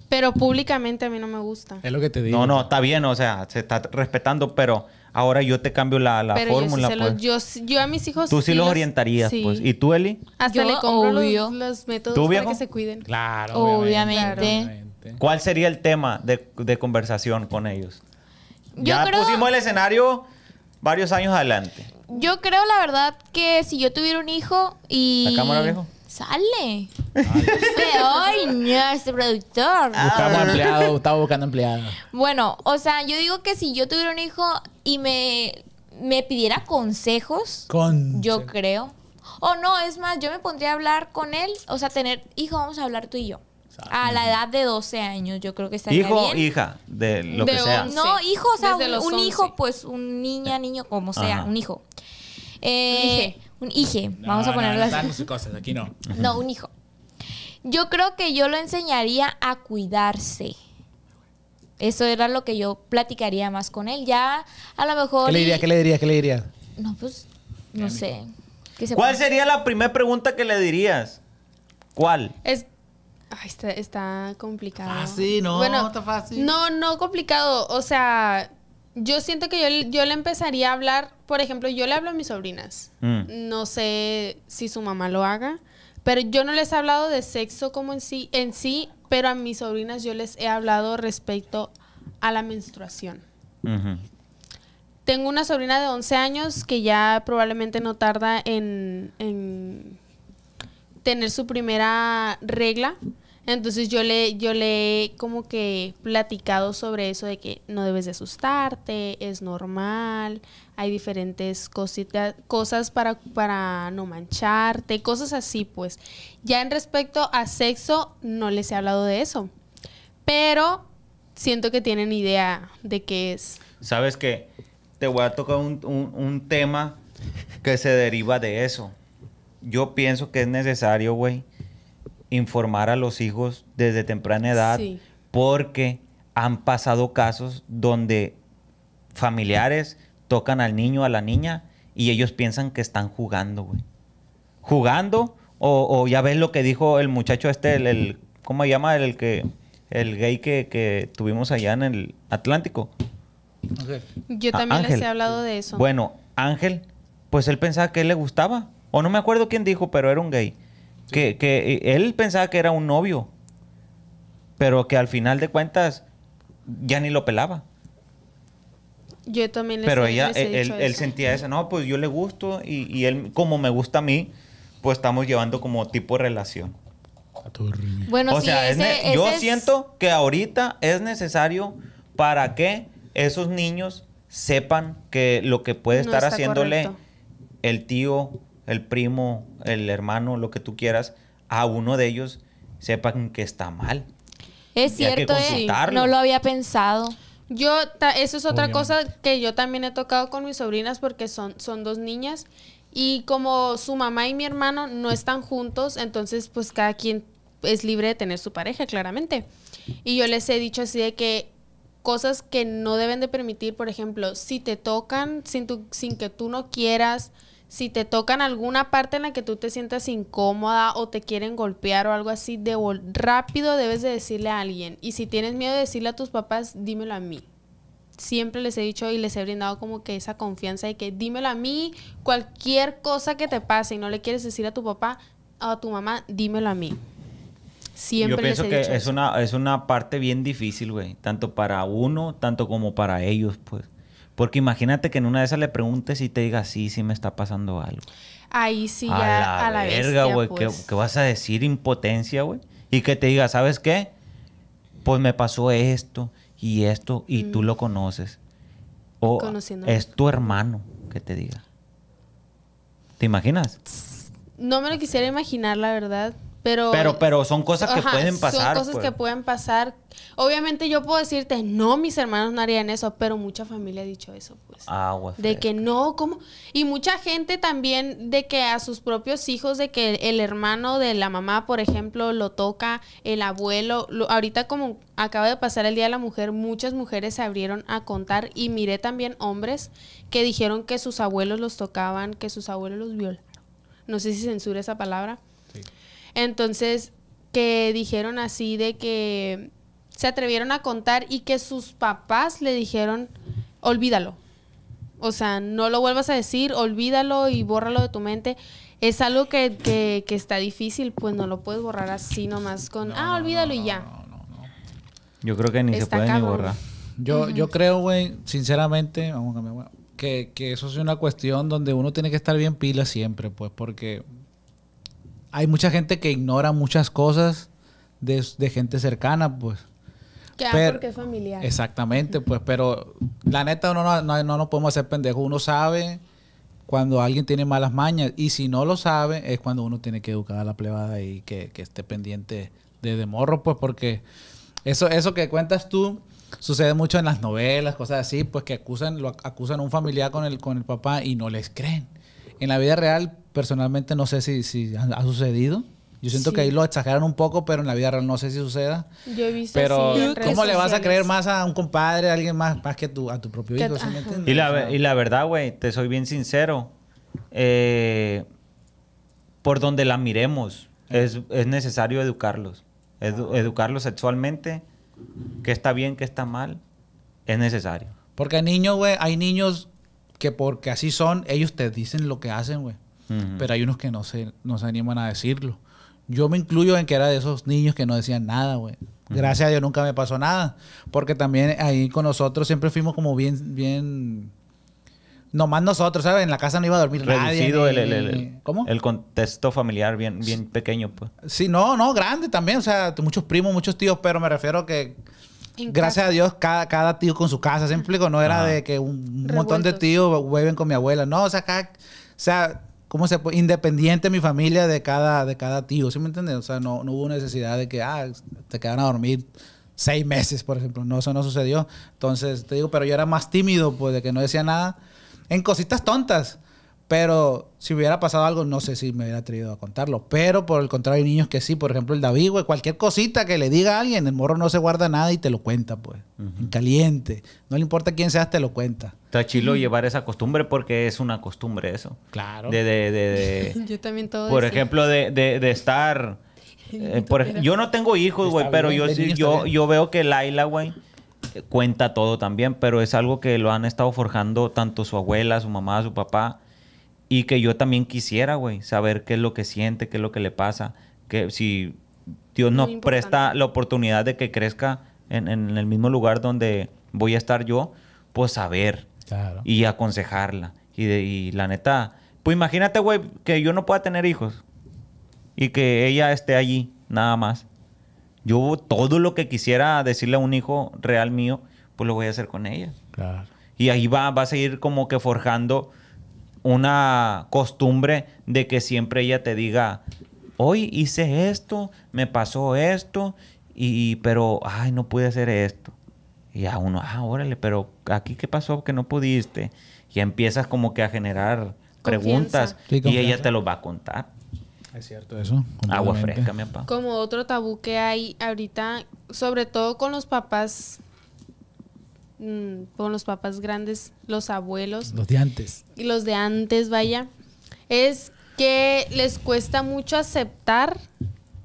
Pero públicamente a mí no me gusta.
Es lo que te digo. No, no, está bien, o sea, se está respetando, pero Ahora yo te cambio la, fórmula. Pues. Yo,
pues. yo, a mis hijos. Tú sí, los orientarías, pues. ¿Y tú, Eli? Hasta yo, le compro los, métodos para que se cuiden. Claro. Obviamente.
¿Cuál sería el tema de, conversación con ellos? Yo ya pusimos el escenario varios años adelante.
Yo creo, la verdad, que si yo tuviera un hijo y. ¿La cámara, viejo? Sale. ¡Ay, no, este productor. Buscamos ah. empleado,
estaba buscando empleado.
Bueno, o sea, yo digo que si yo tuviera un hijo y me, pidiera consejos, yo creo. O no, es más, yo me pondría a hablar con él, o sea, tener, hijo, vamos a hablar tú y yo. A la edad de 12 años, yo creo que estaría hijo, hija,
de lo que sea. no, hijo, o sea, un, hijo,
pues, un niña, niño, como sea, un hijo. Eh, un hijo Vamos a ponerlo no,
cosas, aquí no. No, un
hijo. Yo creo que yo lo enseñaría a cuidarse. Eso era lo que yo platicaría más con él. Ya a
lo mejor.
¿Qué le diría? ¿Qué le diría?
¿Qué le diría?
No, pues. No sé.
¿Cuál sería la
primera pregunta que le dirías? ¿Cuál?
Es. Ay, está, está complicado. sí, no, bueno, está fácil. No, no complicado. O sea, yo siento que yo, le empezaría a hablar, por ejemplo, yo le hablo a mis sobrinas. Mm. No sé si su mamá lo haga, pero yo no les he hablado de sexo como en sí, en sí, pero a mis sobrinas yo les he hablado respecto a la menstruación. Tengo una sobrina de 11 años que ya probablemente no tarda en, en tener su primera regla. Entonces yo le, yo le como que platicado sobre eso de que no debes de asustarte, es normal, hay diferentes cositas, cosas para, para no mancharte, cosas así pues. Ya en respecto a sexo, no les he hablado de eso. Pero siento que tienen idea de qué es.
Sabes que te voy a tocar un, un tema que se deriva de eso. Yo pienso que es necesario, güey, informar a los hijos desde temprana edad, porque han pasado casos donde familiares tocan al niño, a la niña, y ellos piensan que están jugando, güey. Jugando, o, ya ves lo que dijo el muchacho este, el, ¿cómo se llama? El, que, el gay que, tuvimos allá en el Atlántico.
Yo ah, también les he hablado de eso.
Bueno, Ángel, pues él pensaba que él le gustaba. O no me acuerdo quién dijo, pero era un gay. Que, eh, él pensaba que era un novio, pero que al final de cuentas ya ni lo pelaba. Yo también le Pero ella, él, sentía eso, no, pues yo le gusto y, él, como me gusta a mí, pues estamos llevando como tipo de relación. Bueno, o yo siento que ahorita es necesario para que esos niños sepan que lo que puede estar haciéndole el tío el primo, el hermano, lo que tú quieras, a uno de ellos sepan que está mal. Es cierto, ¿eh? no lo
había pensado. Yo, eso es otra cosa que yo también he tocado con mis sobrinas porque son, son dos niñas y como su mamá y mi hermano no están juntos, entonces pues cada quien es libre de tener su pareja, claramente. Y yo les he dicho así de que cosas que no deben de permitir, por ejemplo, si te tocan sin, sin que tú no quieras, si te tocan alguna parte en la que tú te sientas incómoda o te quieren golpear o algo así, de rápido debes de decirle a alguien. Y si tienes miedo de decirle a tus papás, dímelo a mí. Siempre les he dicho y les he brindado como que esa confianza de que dímelo a mí, cualquier cosa que te pase y no le quieres decir a tu papá o a tu mamá, dímelo a mí. Siempre Yo pienso les he que es, una,
es una parte bien difícil, güey, tanto para uno, tanto como para ellos, pues. Porque imagínate que en una de esas le preguntes y te diga, sí, sí me está pasando algo.
Ahí sí, a ya la a la verga, güey. Pues.
¿Qué, vas a decir? Impotencia, güey. Y que te diga, ¿sabes qué? Pues me pasó esto y esto y tú mm. lo conoces. O es tu hermano que te diga. ¿Te imaginas?
No me lo quisiera imaginar, la verdad. Pero, pero, son cosas que pueden pasar. Son cosas que pues. pueden pasar. Obviamente yo puedo decirte, no, mis hermanos no harían eso, pero mucha familia ha dicho eso, pues.
Ah, de que
no, como... Y mucha gente también de que a sus propios hijos, de que el, hermano de la mamá, por ejemplo, lo toca, el abuelo, ahorita como acaba de pasar el Día de la Mujer, muchas mujeres se abrieron a contar y miré también hombres que dijeron que sus abuelos los tocaban, que sus abuelos los violaron. No sé si censura esa palabra. Entonces, que dijeron así de que se atrevieron a contar y que sus papás le dijeron, olvídalo. O sea, no lo vuelvas a decir, olvídalo y bórralo de tu mente. Es algo que, que, que está difícil, pues no lo puedes borrar así nomás con, ah, olvídalo no, no, y ya.
Yo creo que ni se puede ni borrar.
Yo, yo creo, güey, sinceramente, vamos a cambiar, que, que eso es una cuestión donde uno tiene que estar bien pila siempre, pues, porque hay mucha gente que ignora muchas cosas de, gente cercana, pues.
Pero, porque es familiar.
Exactamente, pues, pero la neta uno no, no, no nos podemos hacer pendejos. Uno sabe cuando alguien tiene malas mañas y si no lo sabe es cuando uno tiene que educar a la plebada y que, esté pendiente de morro, pues, porque eso, eso que cuentas tú sucede mucho en las novelas, cosas así, pues que acusan, lo acusan a un familiar con el, con el papá y no les creen en la vida real, personalmente, no sé si, ha sucedido. Yo siento que ahí lo exageran un poco, pero en la vida real no sé si suceda. Yo he visto Pero, así ¿cómo le vas a creer más a un compadre, a alguien más, más que tu, a tu propio hijo? y,
la, verdad, güey, te soy bien sincero. Eh, por donde la miremos, es, necesario educarlos. educarlos sexualmente, qué está bien, qué está mal, es necesario. Porque hay niños, güey, hay niños
que porque así son, ellos te dicen lo que hacen, güey. Pero hay unos que no se, no se animan a decirlo. Yo me incluyo en que era de esos niños que no decían nada, güey. Gracias a Dios nunca me pasó nada. Porque también ahí con nosotros siempre fuimos como bien, bien... Nomás nosotros, ¿sabes? En la casa no iba a dormir nadie. el, ¿Cómo?
el contexto familiar bien, bien pequeño, pues. Sí,
no, no, grande también. O sea, muchos primos, muchos tíos, pero me refiero que Gracias a Dios, cada, cada tío con su casa. Siempre no era de que un montón de tíos vuelven con mi abuela. No, o sea, o sea, ¿cómo se Independiente mi familia de cada, de cada tío, ¿sí me entiendes? O sea, no, no hubo necesidad de que, ah, te quedan a dormir seis meses, por ejemplo. No, eso no sucedió. Entonces, te digo, pero yo era más tímido, pues, de que no decía nada. En cositas tontas. Pero si hubiera pasado algo, no sé si me hubiera atrevido a contarlo. Pero por el contrario, hay niños que sí. Por ejemplo, el David, güey, cualquier cosita que le diga a alguien, el morro no se guarda nada y te lo cuenta, pues. En caliente. No le importa quién seas, te lo cuenta.
Está chilo llevar esa costumbre porque es una costumbre eso. Claro. De, de, de,
Yo también todo. Por ejemplo,
de, de estar. Eh, yo no tengo hijos, güey, pero yo, sí, yo, yo veo que Laila, güey cuenta todo también, pero es algo que lo han estado forjando tanto su abuela, su mamá, su papá, y que yo también quisiera, güey, saber qué es lo que siente, qué es lo que le pasa. Que si Dios nos presta la oportunidad de que crezca en, el mismo lugar donde voy a estar yo, pues saber y aconsejarla. Y, la neta, pues imagínate, güey, que yo no pueda tener hijos y que ella esté allí, nada más. Yo todo lo que quisiera decirle a un hijo real mío, pues lo voy a hacer con ella. Y ahí va, va a seguir como que forjando una costumbre de que siempre ella te diga, hoy hice esto, me pasó esto, y, pero, ay, no pude hacer esto. Y a uno, ah, órale, pero aquí qué pasó que no pudiste. Y empiezas como que a generar preguntas y ella te lo va a contar.
Es cierto eso. Agua fresca,
mi papá.
Como otro tabú que hay ahorita, sobre todo con los papás Mm, con los papás grandes, los abuelos. Los de antes. Y los de antes, vaya, es que les cuesta mucho aceptar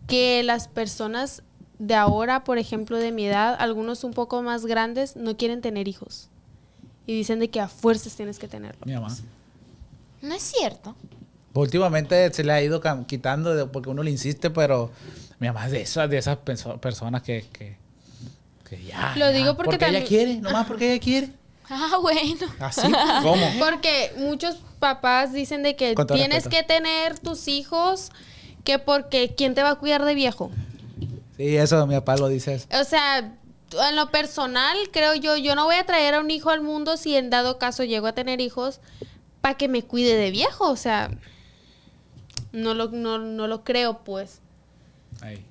que las personas de ahora, por ejemplo, de mi edad, algunos un poco más grandes, no quieren tener hijos. Y dicen de que a fuerzas tienes que tenerlos. Mi mamá. No es cierto.
Pues, últimamente se le ha ido quitando porque uno le insiste, pero mi mamá es de esas, de esas personas que lo digo porque, porque ella quiere, nomás porque ella quiere.
Ah, bueno.
¿Así?
¿Cómo?
Porque muchos papás dicen de que tienes que tener tus hijos que porque quién te va a cuidar de viejo.
Sí, eso mi papá lo dice.
O sea, en lo personal, creo yo, yo no voy a traer a un hijo al mundo si en dado caso llego a tener hijos para que me cuide de viejo. O sea, no lo, no lo creo, pues. Ahí.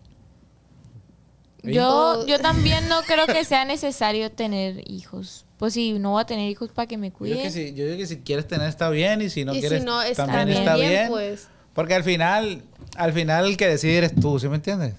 Yo, yo también no creo que
sea necesario tener hijos. Pues si no voy a tener hijos para que me cuide. Yo digo que,
si, yo que si quieres tener está bien y si no quieres también bien, está bien. pues. Porque al final, al final el que decide eres tú, ¿sí me entiendes?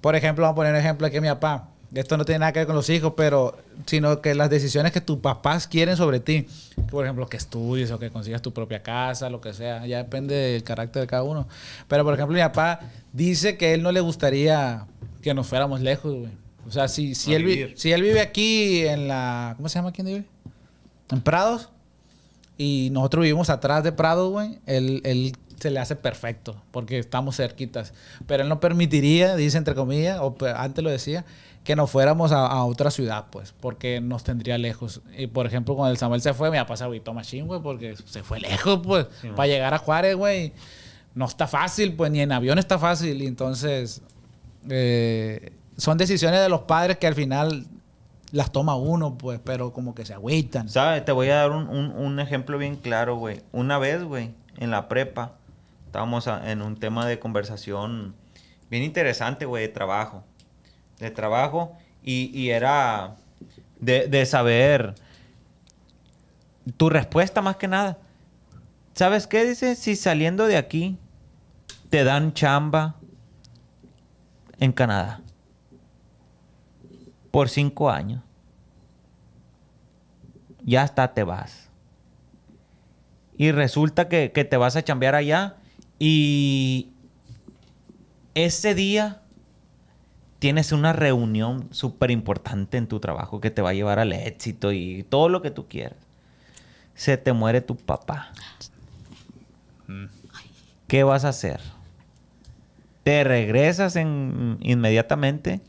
Por ejemplo, vamos a poner un ejemplo aquí a mi papá. Esto no tiene nada que ver con los hijos, pero sino que las decisiones que tus papás quieren sobre ti, por ejemplo, que estudies o que consigas tu propia casa, lo que sea, ya depende del carácter de cada uno. Pero por ejemplo, mi papá dice que él no le gustaría que nos fuéramos lejos, güey. O sea, si, si, él, si él vive aquí en la... ¿Cómo se llama? ¿Quién vive? En Prados. Y nosotros vivimos atrás de Prados, güey. Él, él se le hace perfecto porque estamos cerquitas. Pero él no permitiría, dice entre comillas, o antes lo decía, que nos fuéramos a, otra ciudad, pues, porque nos tendría lejos. Y por ejemplo, cuando el Samuel se fue, me ha pasado y toma güey, porque se fue lejos, pues, para llegar a Juárez, güey. No está fácil, pues, ni en avión está fácil. Y entonces, eh, son decisiones de los padres que al final las toma uno, pues, pero como que se
agüitan. ¿Sabes? Te voy a dar un, ejemplo bien claro, güey. Una vez, güey, en la prepa, estábamos en un tema de conversación bien interesante, güey, de trabajo. De trabajo y, era de, de, saber tu respuesta más que nada. ¿Sabes qué? Dice, si saliendo de aquí te dan chamba, en Canadá por cinco años. Ya hasta te vas. Y resulta que, que te vas a chambear allá y ese día tienes una reunión súper importante en tu trabajo que te va a llevar al éxito y todo lo que tú quieras. Se te muere tu papá. ¿Qué vas a hacer? ¿Te regresas en, inmediatamente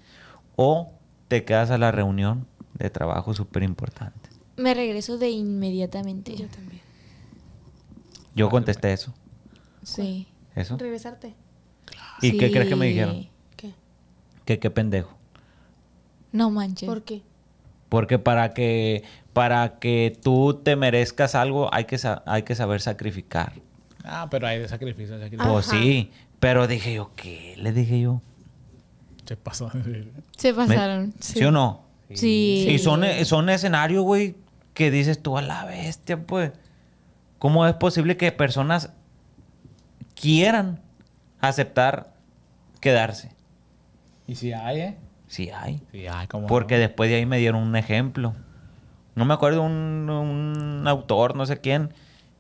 o te quedas a la reunión de trabajo súper importante?
Me regreso de inmediatamente. Yo también.
Yo contesté eso.
Sí. ¿Eso? Regresarte.
¿Y qué crees que me dijeron? ¿Qué? qué pendejo.
No manches. ¿Por qué?
Porque para que para que tú te merezcas algo hay que hay que saber sacrificar.
Ah, pero hay de sacrificio, pues sí,
pero dije yo, ¿qué? Le dije yo. Se pasaron.
Se pasaron.
¿Sí, o no? Sí. Y son, son escenarios, güey, que dices tú a la bestia, pues. ¿Cómo es posible que personas quieran aceptar quedarse? ¿Y si hay, eh? Sí hay. Sí hay, como. Porque después de ahí me dieron un ejemplo. No me acuerdo un, un autor, no sé quién,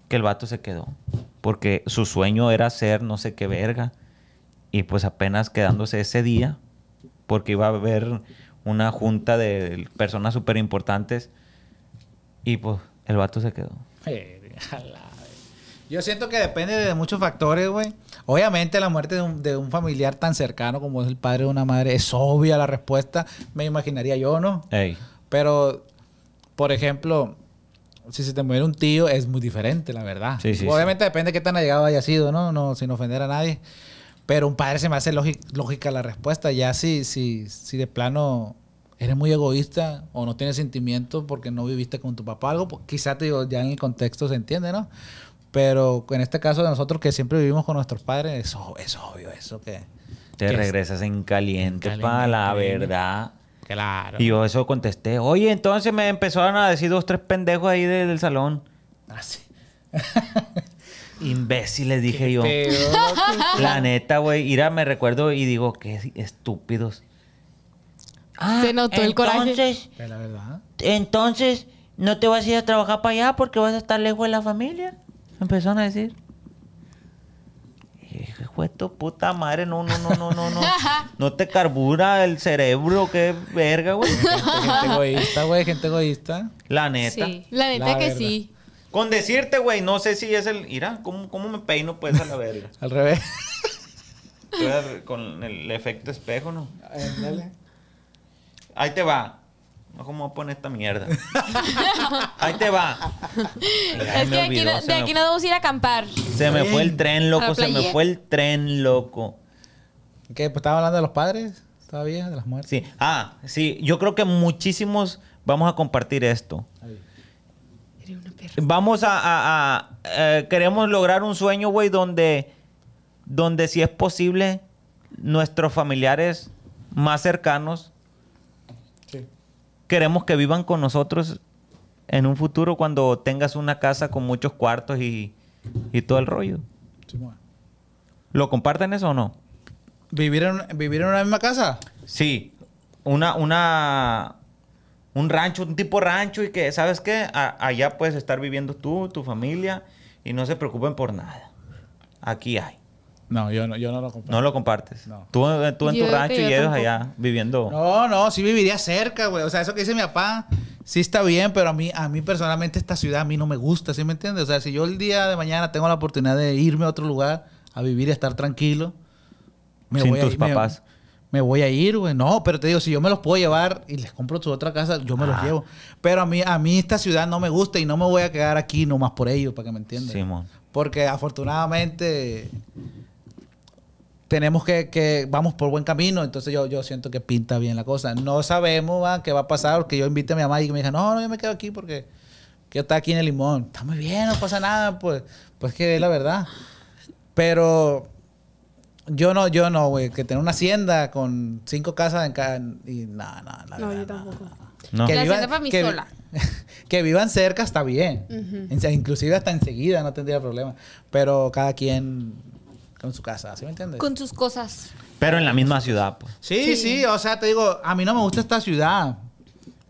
que el vato se quedó porque su sueño era ser no sé qué verga. Y pues apenas quedándose ese día, porque iba a haber una junta de personas súper importantes. Y pues el vato se quedó.
Eh, yo siento que depende de muchos factores, güey. Obviamente la muerte de un, familiar tan cercano como es el padre de una madre es obvia la respuesta, me imaginaría yo, ¿no? Pero, por ejemplo, si se te muere un tío, es muy diferente, la verdad. Obviamente depende de qué tan allegado haya sido, ¿no? no sin ofender a nadie. Pero un padre se me hace lógica la respuesta. Ya si, si, si de plano eres muy egoísta o no tienes sentimientos porque no viviste con tu papá algo, pues quizá te ya en el contexto se entiende, ¿no? Pero en este caso de nosotros que siempre vivimos con nuestros padres, eso es obvio, eso que... Te regresas
en caliente, caliente para la verdad. Claro. Y yo eso contesté. Oye, entonces me empezaron a decir dos, tres pendejos ahí del salón. Así. Ah, Imbéciles, dije yo. La neta, güey. Ira, me recuerdo y digo, qué estúpidos. Ah, Se notó el coraje. entonces Entonces, no te vas a ir a trabajar para allá porque vas a estar lejos de la familia. Empezaron a decir dije, puta madre, no, no, no, no, no, no. No te carbura el cerebro, qué verga, güey. Gente, egoísta, güey, gente egoísta. La neta. la neta que sí. Con decirte, güey, no sé si es el. Mira, ¿cómo, me peino pues a la verga? Al revés. Con el efecto espejo, ¿no? Ahí te va. No como pone esta mierda. Ahí te va. es que de aquí no
nos ir a acampar. Se me fue el
tren, loco. Se me fue el tren, loco. ¿Qué? Pues estaba hablando de los padres todavía, de las muertes. Sí. Ah, sí. Yo creo que muchísimos vamos a compartir esto. Vamos a, eh, queremos lograr un sueño, güey, donde, donde si es posible nuestros familiares más cercanos queremos que vivan con nosotros en un futuro cuando tengas una casa con muchos cuartos y, todo el rollo. ¿Lo comparten eso o no? ¿Vivir en, ¿Vivir en una misma casa? Sí. Una, una, un rancho, un tipo rancho y que, ¿sabes qué? allá puedes estar viviendo tú, tu familia y no se preocupen por nada. Aquí hay. No, yo no, yo no lo comparto. No lo compartes. Eh, tú, en tu rancho y ellos allá viviendo. No, no, sí viviría
cerca, güey. O sea, eso que dice mi papá, sí está bien, pero a mí, a mí personalmente esta ciudad a mí no me gusta, ¿sí me entiendes? O sea, si yo el día de mañana tengo la oportunidad de irme a otro lugar a vivir y estar tranquilo,
me Sin voy tus a ir, papás.
Me, voy a ir, güey. No, pero te digo, si yo me los puedo llevar y les compro su otra casa, yo me los ah. llevo. Pero a mí, a mí esta ciudad no me gusta y no me voy a quedar aquí nomás por ellos, para que me entiendan. Sí, Porque afortunadamente tenemos que, que, vamos por buen camino. Entonces yo, yo siento que pinta bien la cosa. No sabemos qué va a pasar, porque yo invité a mi mamá y me dije, no, no, yo me quedo aquí porque yo estaba aquí en el limón. Está muy bien, no pasa nada, pues, pues que es la verdad. Pero yo no, yo no, güey, que tener una hacienda con cinco casas en cada... Y nada, nada,
nada. No, yo tampoco. No. Que, la hacienda para mí sola.
que vivan cerca está bien. Inclusive hasta enseguida no tendría problema. Pero cada quien en su casa, ¿sí me entiendes?
Con sus cosas.
Pero en la misma ciudad, pues. Sí, sí,
o sea, te digo, a mí no me gusta esta ciudad.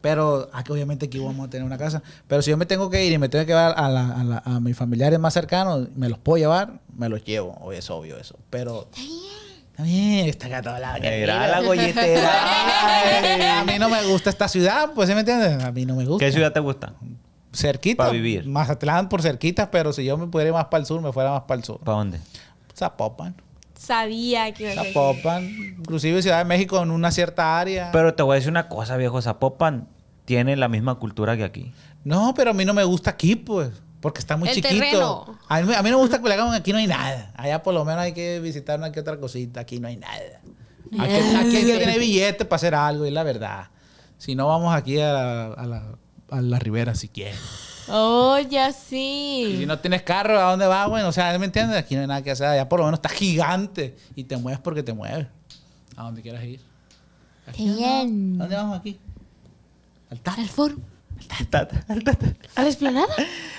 Pero aquí obviamente aquí vamos a tener una casa. Pero si yo me tengo que ir y me tengo que llevar a, mis familiares más cercanos, me los puedo llevar, me los llevo. es obvio eso. Pero... Está bien, está acá todo la a mí no me gusta esta ciudad, pues, ¿sí me entiendes? A mí no me gusta. ¿Qué ciudad te gusta? Cerquita. Para vivir. Mazatlán por cerquita pero si yo me pudiera ir más para el sur, me fuera más para el sur. ¿Para dónde? Zapopan.
Sabía que
Zapopan, inclusive Ciudad de México en una cierta área. Pero te voy a decir una cosa, viejo. Zapopan tiene la misma cultura que aquí. No, pero a mí no me gusta aquí, pues. Porque está muy chiquito. A, mí, no me gusta le aquí no hay nada.
Allá por lo menos hay que visitar una que otra cosita. Aquí no hay nada. Aquí, hay que tener billete para hacer algo, es la verdad. Si no, vamos aquí a a la, a la ribera si quieres. Oh,
ya sí. si no
tienes carro, ¿a dónde vas, güey? O sea, ¿me entiendes? Aquí no hay nada que hacer. Allá por lo menos está gigante y te mueves porque te mueves. A donde quieras ir. Bien. ¿Dónde vamos aquí? Al Tata. Al foro.
Al tata, al
tata. ¿A la esplanada?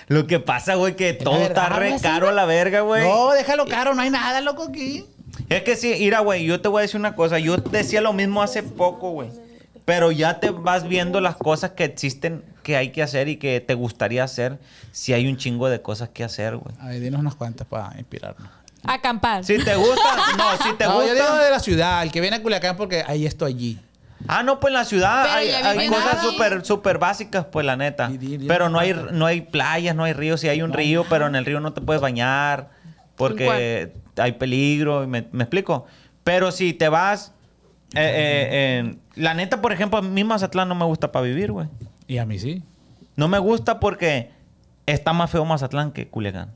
Lo que pasa, güey, que todo está re caro a la verga, güey. No, déjalo caro, no hay nada, loco, aquí. Es que sí, mira, güey, yo te voy a decir una cosa. Yo decía lo mismo hace poco, güey. Pero ya te vas viendo las cosas que existen que hay que hacer y que te gustaría hacer si hay un chingo de cosas que hacer, güey? A ver, dinos unas cuantas para inspirarnos.
Acampar. Si te gusta,
no, si te gusta. Yo digo de la ciudad,
el que viene a Culiacán porque hay esto allí. Ah, no, pues en la ciudad hay, cosas súper super básicas, pues la neta. pero no hay, no hay playas, no hay ríos. Si hay un río, pero en el río no te puedes bañar porque hay peligro. ¿Me, explico? Pero si te vas... Eh, eh la neta, por ejemplo, a mí Mazatlán no me gusta para vivir, güey. Y a mí sí. No me gusta porque está más feo Mazatlán que Culiacán.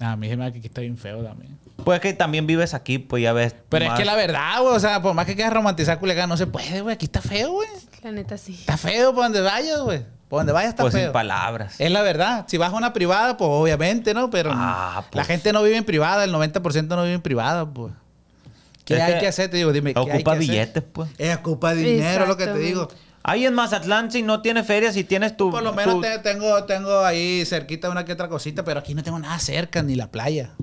a mí se me hace que aquí está bien feo también. Pues es que también vives aquí, pues ya ves. Pero es que la
verdad, güey, o sea, por más que quieras romantizar Culiacán, no se puede, güey. Aquí está feo, güey. La neta sí. Está feo por donde vayas, güey. Por donde vayas está pues feo. pues feo. sin palabras. Es la verdad. Si vas a una privada, pues obviamente, ¿no? Pero ah, la pues. gente no vive en privada, el 90% no vive en privada, pues. ¿Qué hay que, hacer? Te
digo, dime. Ocupa ¿qué hay que billetes, pues. Es ocupa dinero, lo que te digo. Ahí en Mazatlán, si no tienes feria, si tienes tu. Por lo menos
tengo, tengo ahí cerquita una que otra cosita, pero aquí no tengo nada cerca, ni la playa.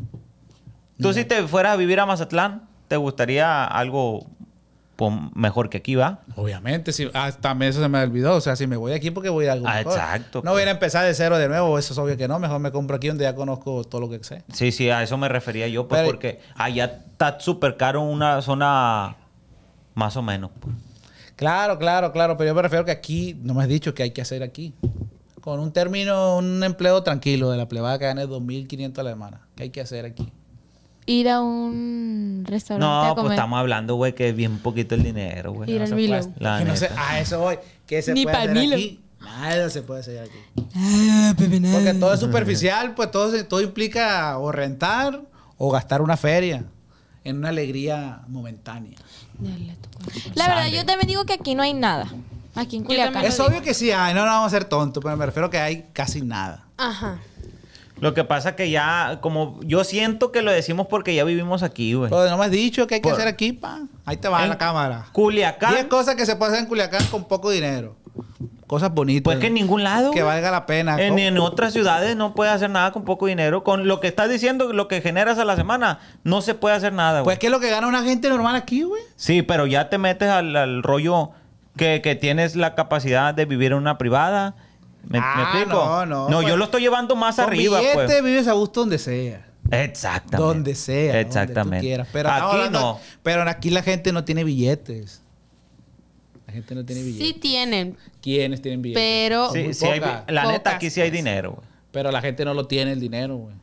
Tú, si te fueras a vivir a Mazatlán, ¿te gustaría algo mejor que aquí, va? Obviamente, sí. hasta
eso se me olvidó. O sea, si me voy aquí, porque voy a algo ah, Exacto. No voy a, pues. empezar de cero de nuevo, eso es obvio que no. Mejor me compro aquí donde ya conozco todo lo que sé.
Sí, sí, a eso me refería yo, pues, porque allá está súper caro una zona más o menos. Pues.
Claro, claro, claro, pero yo me refiero que aquí, no me has dicho qué hay que hacer aquí. Con un término, un empleo tranquilo de la plebada que gane 2.500 a la semana. ¿Qué hay que hacer aquí?
Ir a un restaurante.
No, a pues comer. pues estamos
hablando, güey, que es bien poquito el dinero, güey. Ir al a
eso voy. ¿Qué se puede hacer aquí? Nada se puede hacer aquí. Ah, Porque todo es superficial, pues todo, todo implica o rentar o gastar una feria en una alegría momentánea. La verdad, yo
también digo que aquí no hay nada.
Aquí en
Culiacán. Es obvio que sí, ay, no, vamos a ser tontos, pero me refiero que hay casi nada. Ajá. Lo que pasa que ya, como yo siento que lo decimos porque ya vivimos aquí, güey. no me has
dicho que hay que hacer aquí, pa.
Ahí te va la cámara.
Culiacán. 10 cosas que se pueden hacer en Culiacán con poco dinero cosas bonitas. Pues que en ningún
lado. Que valga la pena. En, otras ciudades no puedes hacer nada con poco dinero. Con lo que estás diciendo, lo que generas a la semana, no se puede hacer nada, Pues que es lo que gana una gente normal aquí, güey. Sí, pero ya te metes al, rollo que, tienes la capacidad de vivir en una privada. ¿Me, ah, No, no. No, yo pues, lo estoy llevando más arriba, pues. billete, vives
a gusto donde sea. Exactamente. Donde sea. Exactamente. Pero aquí no. Pero aquí la gente no tiene billetes gente no tiene billetes.
Sí
tienen. ¿Quiénes tienen billetes? Pero la neta, aquí sí hay dinero, güey. Pero la gente no lo tiene el dinero, güey.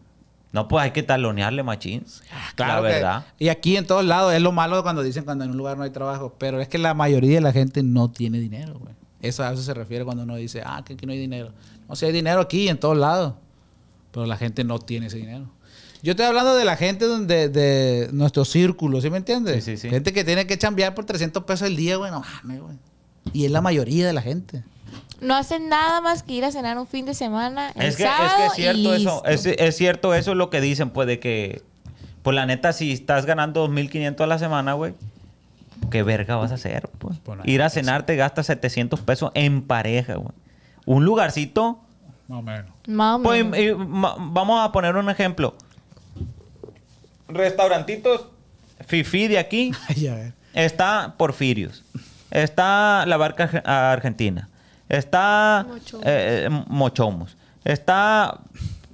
No, pues hay que talonearle, machines, ah, Claro. verdad. y aquí en
todos lados es lo malo cuando dicen cuando en un lugar no hay trabajo. Pero es que la mayoría de la gente no tiene dinero, güey. Eso a eso se refiere cuando uno dice, ah, que aquí no hay dinero. No, si hay dinero aquí en todos lados. Pero la gente no tiene ese dinero. Yo estoy hablando de la gente donde, de nuestro círculo, ¿sí me entiendes? Sí, sí, sí. Gente que tiene que chambear por 300 pesos el día, güey, no mames, güey. Y es la mayoría de la gente.
No hacen nada más que ir a cenar un fin de semana. El es, que, es que es cierto
eso. Es, cierto eso lo que dicen, pues, de que, pues, la neta, si estás ganando 2.500 a la semana, güey, ¿qué verga vas a hacer? Pues? pues ir a pues. cenar te gasta 700 pesos en pareja, güey. Un lugarcito. Más o menos. Más o pues, menos. vamos a poner un ejemplo restaurantitos Fifi de aquí. Está Porfirios. Está la barca argentina. Está eh, eh, Mochomos. Está.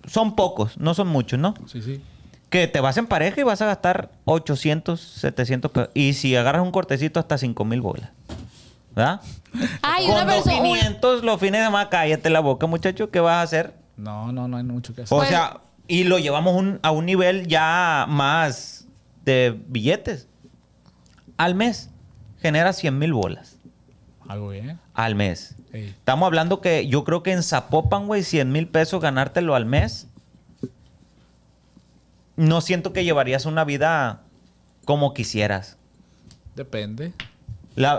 Son pocos, no son muchos, ¿no? Sí, sí. Que te vas en pareja y vas a gastar 800, 700 pesos. Y si agarras un cortecito, hasta 5 mil bolas. ¿Verdad?
Ay, una persona. 500
los fines de más, cállate la boca, muchacho, ¿qué vas a hacer? No, no, no hay mucho que hacer. O pues sea, y lo llevamos a un nivel ya más de billetes. Al mes genera 100 mil bolas. Algo bien. Al mes. Estamos hablando que yo creo que en Zapopan, güey, 100 mil pesos ganártelo al mes. No siento que llevarías una vida como quisieras. Depende.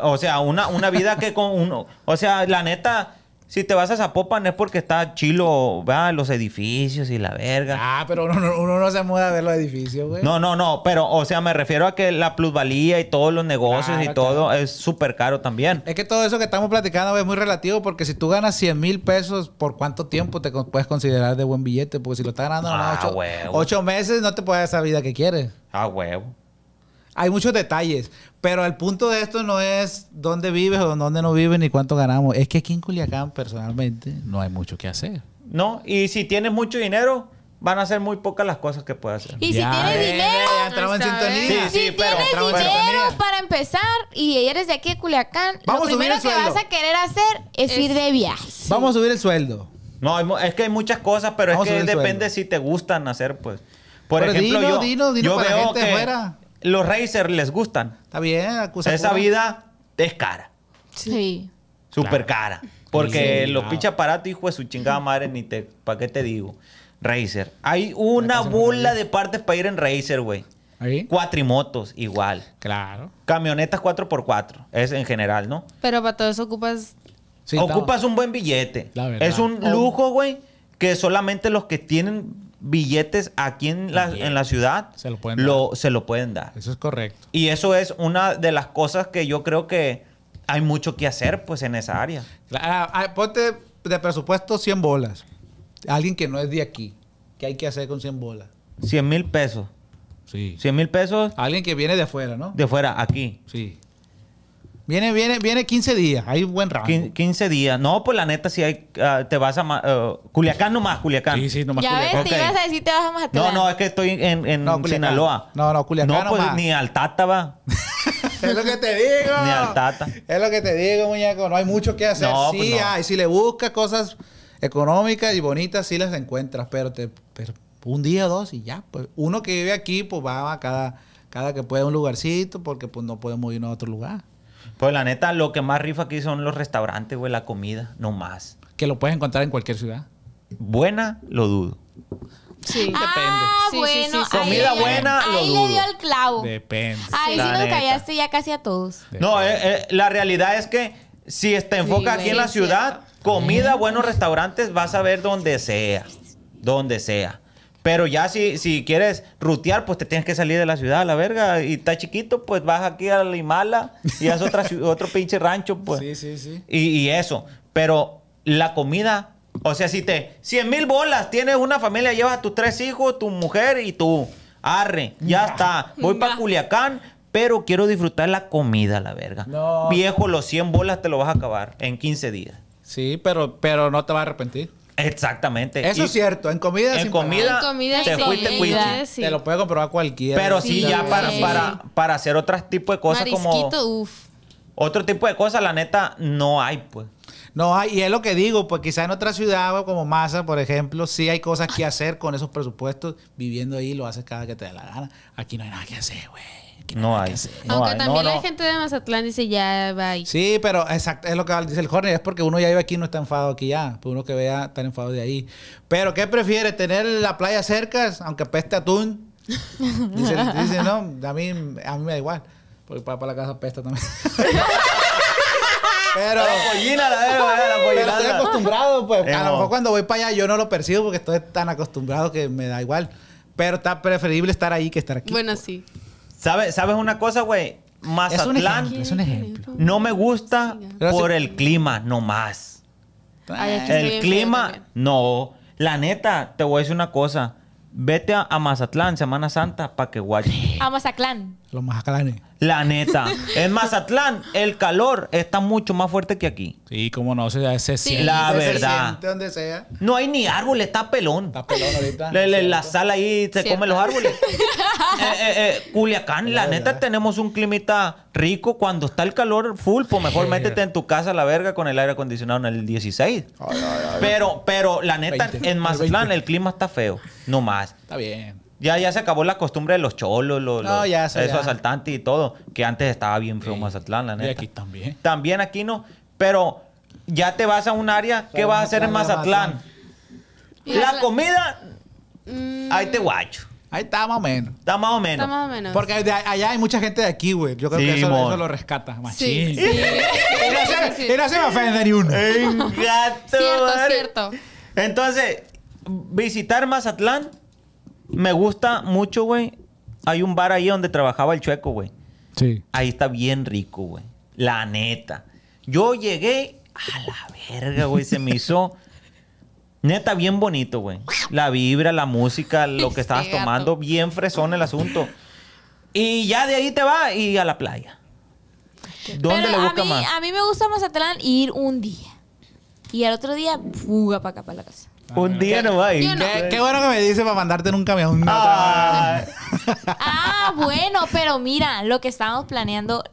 o sea, una, una vida que con uno. O sea, la neta, si te vas a Zapopan es porque está chilo, va, los edificios y la verga. Ah, pero uno,
no, no se muda a ver los edificios, güey.
No, no, no, pero o sea, me refiero a que la plusvalía y todos los negocios y todo es súper caro también. Es que todo eso que estamos platicando
es muy relativo porque si tú ganas 100 mil pesos, ¿por cuánto tiempo te puedes considerar de buen billete? Porque si lo estás ganando 8 ah, meses, no te puedes dar esa vida que quieres.
Ah, huevo
hay muchos detalles. Pero el punto de esto no es dónde vives o dónde no vives ni cuánto ganamos. Es que aquí en Culiacán, personalmente, no hay mucho que hacer.
No, y si tienes mucho dinero, van a ser muy pocas las cosas que puedes hacer. Y si tienes eh, dinero, ya en sintonía. Sí, si tienes dinero
para empezar y eres de aquí de Culiacán, lo primero que vas a querer hacer es, ir de viaje.
Vamos a subir el sueldo. No, es que hay muchas cosas, pero es que depende si te gustan hacer, pues. Por ejemplo, yo, dino, yo para veo que fuera los racers les gustan. Está bien, Esa vida es cara. Sí. Súper cara. Porque los pinches aparatos, hijo de su chingada madre, ni te. ¿Para qué te digo? Racer. Hay una bula de partes para ir en Racer, güey. ¿Ahí? Cuatrimotos, igual. Claro. Camionetas 4x4, es en general, ¿no?
Pero para todo eso ocupas.
ocupas un buen billete. Es un oh. lujo, güey, que solamente los que tienen billetes aquí en la, en la ciudad, se lo, pueden se lo pueden dar. Eso es correcto. Y eso es una de las cosas que yo creo que hay mucho que hacer pues en esa área. Ah, ah, ponte de presupuesto 100 bolas. Alguien que no es de aquí.
¿Qué hay que hacer con 100 bolas?
100 mil pesos. Sí. 100 mil pesos. Alguien que viene de afuera, ¿no? De afuera, aquí. Sí. Viene, viene, viene 15 días. Hay buen rango. 15 días. No, pues la neta, si hay, ah, te vas a... Eh, Culiacán nomás, Culiacán. Sí, sí, nomás ya Culiacán. Ya ves, te ibas a
decir te vas a Mazatlán. No, no,
es que estoy en, en no, Sinaloa. No, no, Culiacán No, pues ni al Tata va. es lo que te digo. Ni al Tata.
Es lo que te digo, muñeco. No hay mucho que hacer. Pues sí, hay. Si le buscas cosas económicas y bonitas, sí las encuentras. Pero, te, pero un día o dos y ya. Pues uno que vive aquí, pues va a cada, cada que puede a un
lugarcito porque pues no podemos irnos a otro lugar. Pues la neta, lo que más rifa aquí son los restaurantes, güey, la comida, no más. Que lo puedes encontrar en cualquier ciudad. Buena, lo dudo.
Sí, ah, depende. bueno, comida buena, ahí, ahí le dio el clavo.
Depende. Ahí sí nos callaste
ya casi a todos.
No, eh, eh, la realidad es que si te enfoca aquí en la ciudad, comida, mm. buenos restaurantes, vas a ver donde sea. Donde sea. Pero ya si, si quieres rutear, pues te tienes que salir de la ciudad la verga. Y está chiquito, pues vas aquí a la Himala y haz otra, otro pinche rancho, pues. Sí, sí, sí. Y, eso. Pero la comida, o sea, si te... 100 mil bolas, tienes una familia, llevas a tus tres hijos, tu mujer y tú. Arre, ya está. Voy para Culiacán, pero quiero disfrutar la comida, la verga. No. Viejo, los 100 bolas te lo vas a acabar en 15 días. Sí, pero, pero no te vas a arrepentir. Exactamente. Eso es
cierto. En comida
En En comida te fuiste sí. Te lo puede comprobar cualquiera. Pero sí, ya para, para, para hacer otro tipo de cosas como... Otro tipo de cosas, la neta, no hay, pues. No hay, y es lo que digo, pues quizás en otra ciudad como Massa, por ejemplo, sí hay cosas que
hacer con esos presupuestos. Viviendo ahí lo haces cada que te dé la gana. Aquí no hay nada que hacer, güey no hay. Aunque también hay la
gente de Mazatlán dice ya va ahí.
Sí, pero exacto, es lo que dice el Jorge, es porque uno ya iba aquí y no está enfadado aquí ya, pues uno que vea está enfadado de ahí. Pero ¿qué prefiere? ¿Tener la playa cerca, aunque peste atún? Dice, no, a mí, a mí me da igual, porque para, para la casa pesta también. Pero. La pollina la la pollina. Estoy acostumbrado, pues. a lo mejor cuando voy para allá yo no lo percibo porque estoy tan acostumbrado que me da igual. Pero está preferible estar ahí que estar aquí. Bueno, sí. ¿Sabes
una cosa, güey? Mazatlán. Es un ejemplo. No me gusta por el clima, no más. el clima, no. La neta, te voy a decir una cosa. Vete a, Mazatlán, Semana Santa, para que guay.
A Mazatlán.
Los La neta. en Mazatlán, el calor está mucho más fuerte que aquí. Sí, como no, se, siente. la verdad.
donde sea.
No hay ni árbol, está pelón. Está pelón ahorita. la sala ahí se come los árboles. Eh, eh, eh, Culiacán, la, neta, tenemos un climita rico. Cuando está el calor full, pues mejor métete en tu casa la verga con el aire acondicionado en el 16. pero, pero la neta, en Mazatlán el, el clima está feo. No más. Está bien. Ya, ya se acabó la costumbre de los cholos, los, eso, esos asaltantes y todo. Que antes estaba bien feo Mazatlán, la neta. Y aquí también. También aquí no. Pero ya te vas a un área. que ¿Qué vas a hacer en Mazatlán? La comida...
Mm. Ahí te
guacho. Ahí está más o menos. Está más o menos.
Porque allá hay mucha
gente de aquí, güey. Yo creo que eso, lo
rescata. Sí. y, no se, me ofende
ni uno. cierto, cierto. Entonces, visitar Mazatlán me gusta mucho, güey. Hay un bar ahí donde trabajaba el chueco, güey. Sí. Ahí está bien rico, güey. La neta. Yo llegué a la verga, güey. Se me hizo. Neta, bien bonito, güey. La vibra, la música, lo que este estabas tomando, bien fresón el asunto. Y ya de ahí te va y a la playa. ¿Dónde le busca a mí, A
mí me gusta Mazatlán ir un día. Y al otro día, fuga para acá, para la casa.
Un día no va Qué, bueno
que me dice para mandarte en un camión. Ah.
ah bueno, pero mira, lo que estábamos planeando,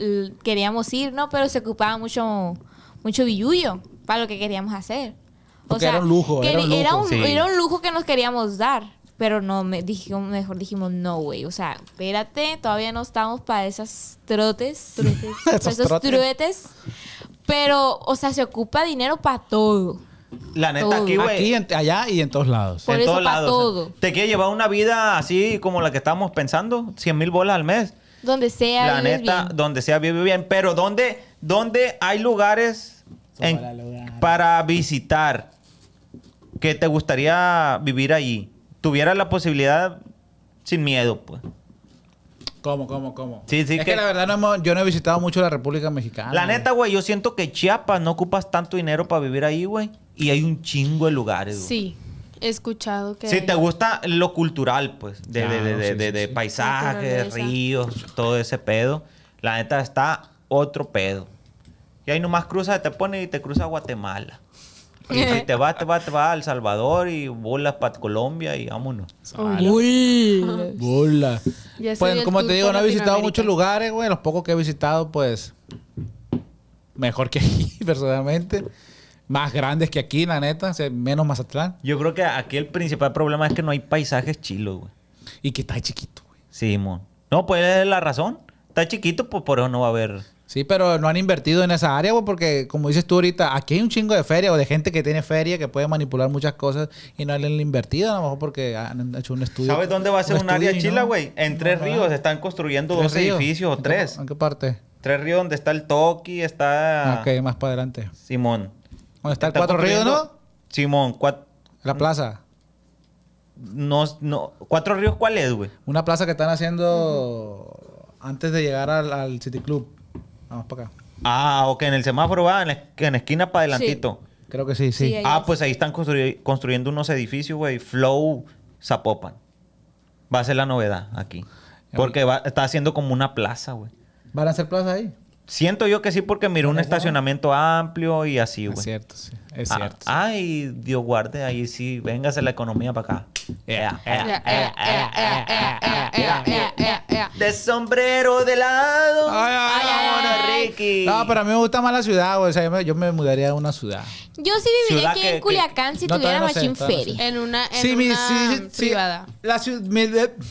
queríamos ir, ¿no? Pero se ocupaba mucho, mucho billullo para lo que queríamos hacer.
O sea, era un lujo. Que era,
un lujo que nos queríamos dar. Pero no, me mejor dijimos, no, güey. O sea, espérate, todavía no estamos para esas trotes, esos, truetes. Pero, o sea, se ocupa dinero para todo.
La
neta, aquí, güey. allá y en todos lados. en todos lados. ¿Te quieres llevar una vida así como la que estábamos pensando? 100 mil bolas al mes.
Donde sea, La neta,
donde sea, vive bien. Pero ¿dónde, hay lugares para, para, visitar que te gustaría vivir allí? Tuvieras la posibilidad sin miedo, pues. ¿Cómo, cómo, cómo? Sí, sí. Es que, la verdad, no yo no he visitado mucho la República Mexicana. La neta, güey, yo siento que Chiapas no ocupas tanto dinero para vivir ahí, güey. Y hay un chingo de lugares, güey.
Sí. He escuchado que. Sí, te
gusta lo cultural, pues. De, de, de, de, paisajes, ríos, todo ese pedo. La neta está otro pedo. Y ahí nomás cruza, te pones y te cruzas a Guatemala. Y te vas, te vas, te vas a El Salvador y bolas para Colombia y vámonos.
¡Uy! Bolas. Pues como te digo, no he visitado muchos lugares, güey. Los pocos que he visitado, pues mejor que aquí, personalmente.
Más grandes que aquí, la neta. menos Mazatlán. Yo creo que aquí el principal problema es que no hay paisajes chilos, güey. Y que está chiquito, güey. Sí, mon. No, pues es la razón. Está chiquito, pues por eso no va a haber... Sí, pero no han invertido en esa área, güey, porque como dices tú ahorita,
aquí hay un chingo de feria o de gente que tiene feria que puede manipular muchas cosas y no han invertido, a lo mejor porque han hecho un estudio. ¿Sabes dónde va a ser un, área chila, güey?
en Tres Ríos están construyendo dos edificios o tres. ¿En qué parte? Tres Ríos, donde está el Toki, está. Ok, más para adelante. Simón. ¿Dónde está el Cuatro Ríos, no? Simón, cuatro. La mm, plaza.
No, no. ¿Cuatro Ríos cuál es, güey? Una plaza que están haciendo antes de llegar al City Club. Vamos para acá.
Ah, ok, en el semáforo va, en la, esquina para adelantito. Creo que sí, sí. ah, pues ahí están construyendo unos edificios, güey. Flow Zapopan. Va a ser la novedad aquí. Porque va, está haciendo como una plaza, güey.
¿Van a hacer plaza ahí?
Siento yo que sí, porque miró un estacionamiento amplio y así, güey. Es cierto, sí. Es ah, cierto. ay, Dios guarde, ahí sí, véngase la economía para acá. de sombrero de
lado. Ay, ay, ay, Ricky. No, pero a mí me gusta más la ciudad, güey. O sea, yo me mudaría a una ciudad.
Yo sí viviría aquí en Culiacán si tuviera Machine Feria. En una, en sí, una
privada. La ciudad...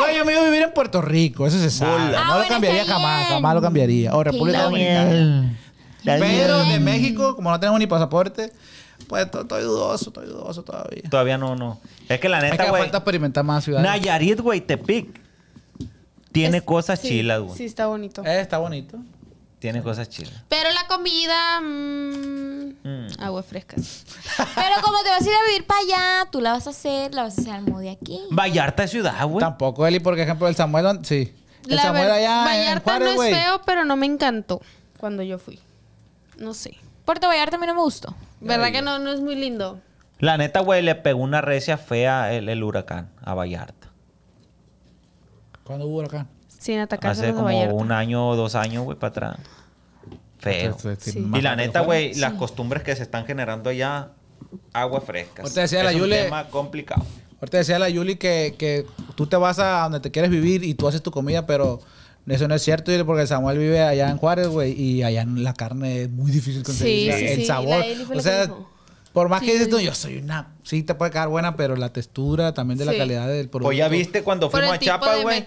No, yo me iba a vivir en Puerto Rico, eso se sabe. no lo ah, cambiaría jamás, jamás lo cambiaría. O República Dominicana. Pero de México, como no tenemos ni pasaporte, pues estoy dudoso, estoy dudoso todavía.
Todavía no, no. Es que la neta, güey. falta experimentar más ciudades. Nayarit, güey, Tepic. Tiene cosas chilas, güey. Sí,
está bonito. Eh, está bonito.
Tiene cosas chidas.
Pero la
comida. Mm, mm. Agua fresca. frescas.
Pero como te vas a ir a vivir para allá,
tú la vas a hacer, la vas a hacer al modo de aquí.
Vallarta es ciudad, güey. Tampoco, Eli, porque ejemplo, el Samuel, sí.
El la Samuel allá. Vallarta no es feo, pero no me encantó cuando yo fui. No sé. Puerto Vallarta a mí no me gustó. ¿Verdad que no, no es muy lindo?
La neta, güey, le pegó una recia fea el, el huracán a Vallarta.
¿Cuándo hubo huracán?
Sin Hace como
un año o dos años, güey, para atrás. Feo. Este, y la neta, güey, las costumbres que se están generando allá, agua fresca. Ahorita decía la un tema complicado.
Ahorita decía la Yuli que, que tú te vas a donde te quieres vivir y tú haces tu comida, pero. Eso no es cierto, porque Samuel vive allá en Juárez, güey, y allá la carne es muy difícil conseguir el sabor. o sea, por más que dices tú, yo soy una. Sí, te puede quedar buena, pero la textura también de la calidad del producto. Pues ya viste
cuando fuimos a Chapa, güey.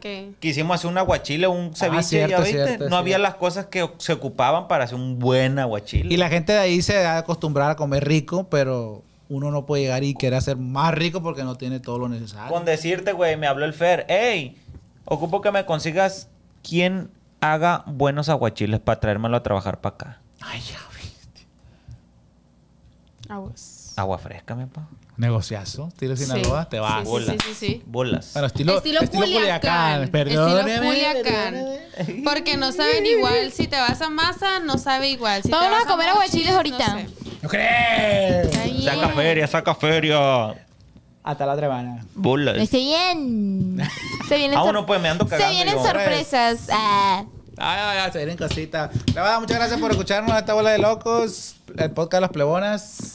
Que... Quisimos hacer un aguachile, un ah, ceviche, ya viste. no había las cosas que se ocupaban para hacer un buen aguachile. Y la gente
de ahí se ha acostumbrado a comer rico, pero uno no puede llegar y querer hacer más rico
porque no tiene todo lo necesario. Con decirte, güey, me habló el Fer, hey, ocupo que me consigas quien haga buenos aguachiles para traérmelo a trabajar para acá. Ay, ya.
Aguas.
Agua fresca, mi papá. Negociazo, estilo Sinaloa, sí. te vas. Sí, Bolas. Sí, sí, sí, Bolas. estilo,
estilo, estilo Culiacán.
Perdóneme.
Porque no saben igual. Si te vas a masa, no sabe igual. Si Vamos a, comer aguachiles ahorita.
No, crees. Saca feria, saca feria. Hasta la otra semana. Bolas.
Se vienen. Se ah, vienen, sorpresas. Aún
pues,
me ando cagando, se vienen sorpresas. Ah ay, ay, se vienen cositas. muchas gracias por escucharnos esta bola de locos. El podcast de Las Plebonas.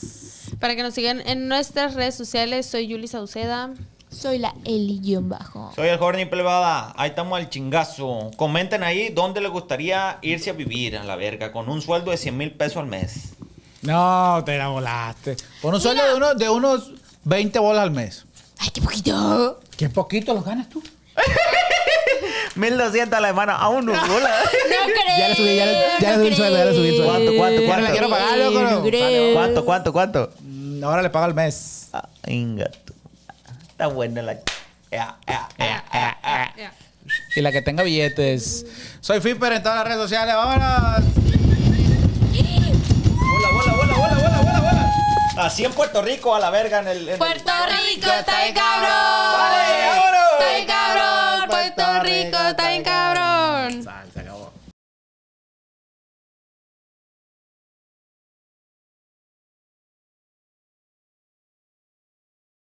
Para que nos sigan en nuestras redes sociales, soy Yuli Sauceda. Soy la Eli-Bajo.
Soy el Jorni Plebada. Ahí estamos al chingazo. Comenten ahí dónde les gustaría irse a vivir en la verga con un sueldo de 100 mil pesos al mes.
No, te la volaste. Con un sueldo de unos, de unos 20 bolas al mes. Ay, qué poquito. Qué poquito los ganas tú.
1200 a la semana. Aún no, No creo. Ya le subí, ya le, ya subí el sueldo, ya le subí el sueldo. ¿Cuánto, cuánto, cuánto? quiero pagar, ¿Cuánto,
cuánto, cuánto? Mm, ahora le pago al mes. Ah, tú.
Está buena la. Eh, eh, eh,
y la que tenga billetes. Soy Flipper en todas las redes sociales.
¡Vámonos! Hola, bola, bola, bola, bola, Así en Puerto Rico, a la verga, en el.
¡Puerto Rico está el cabrón!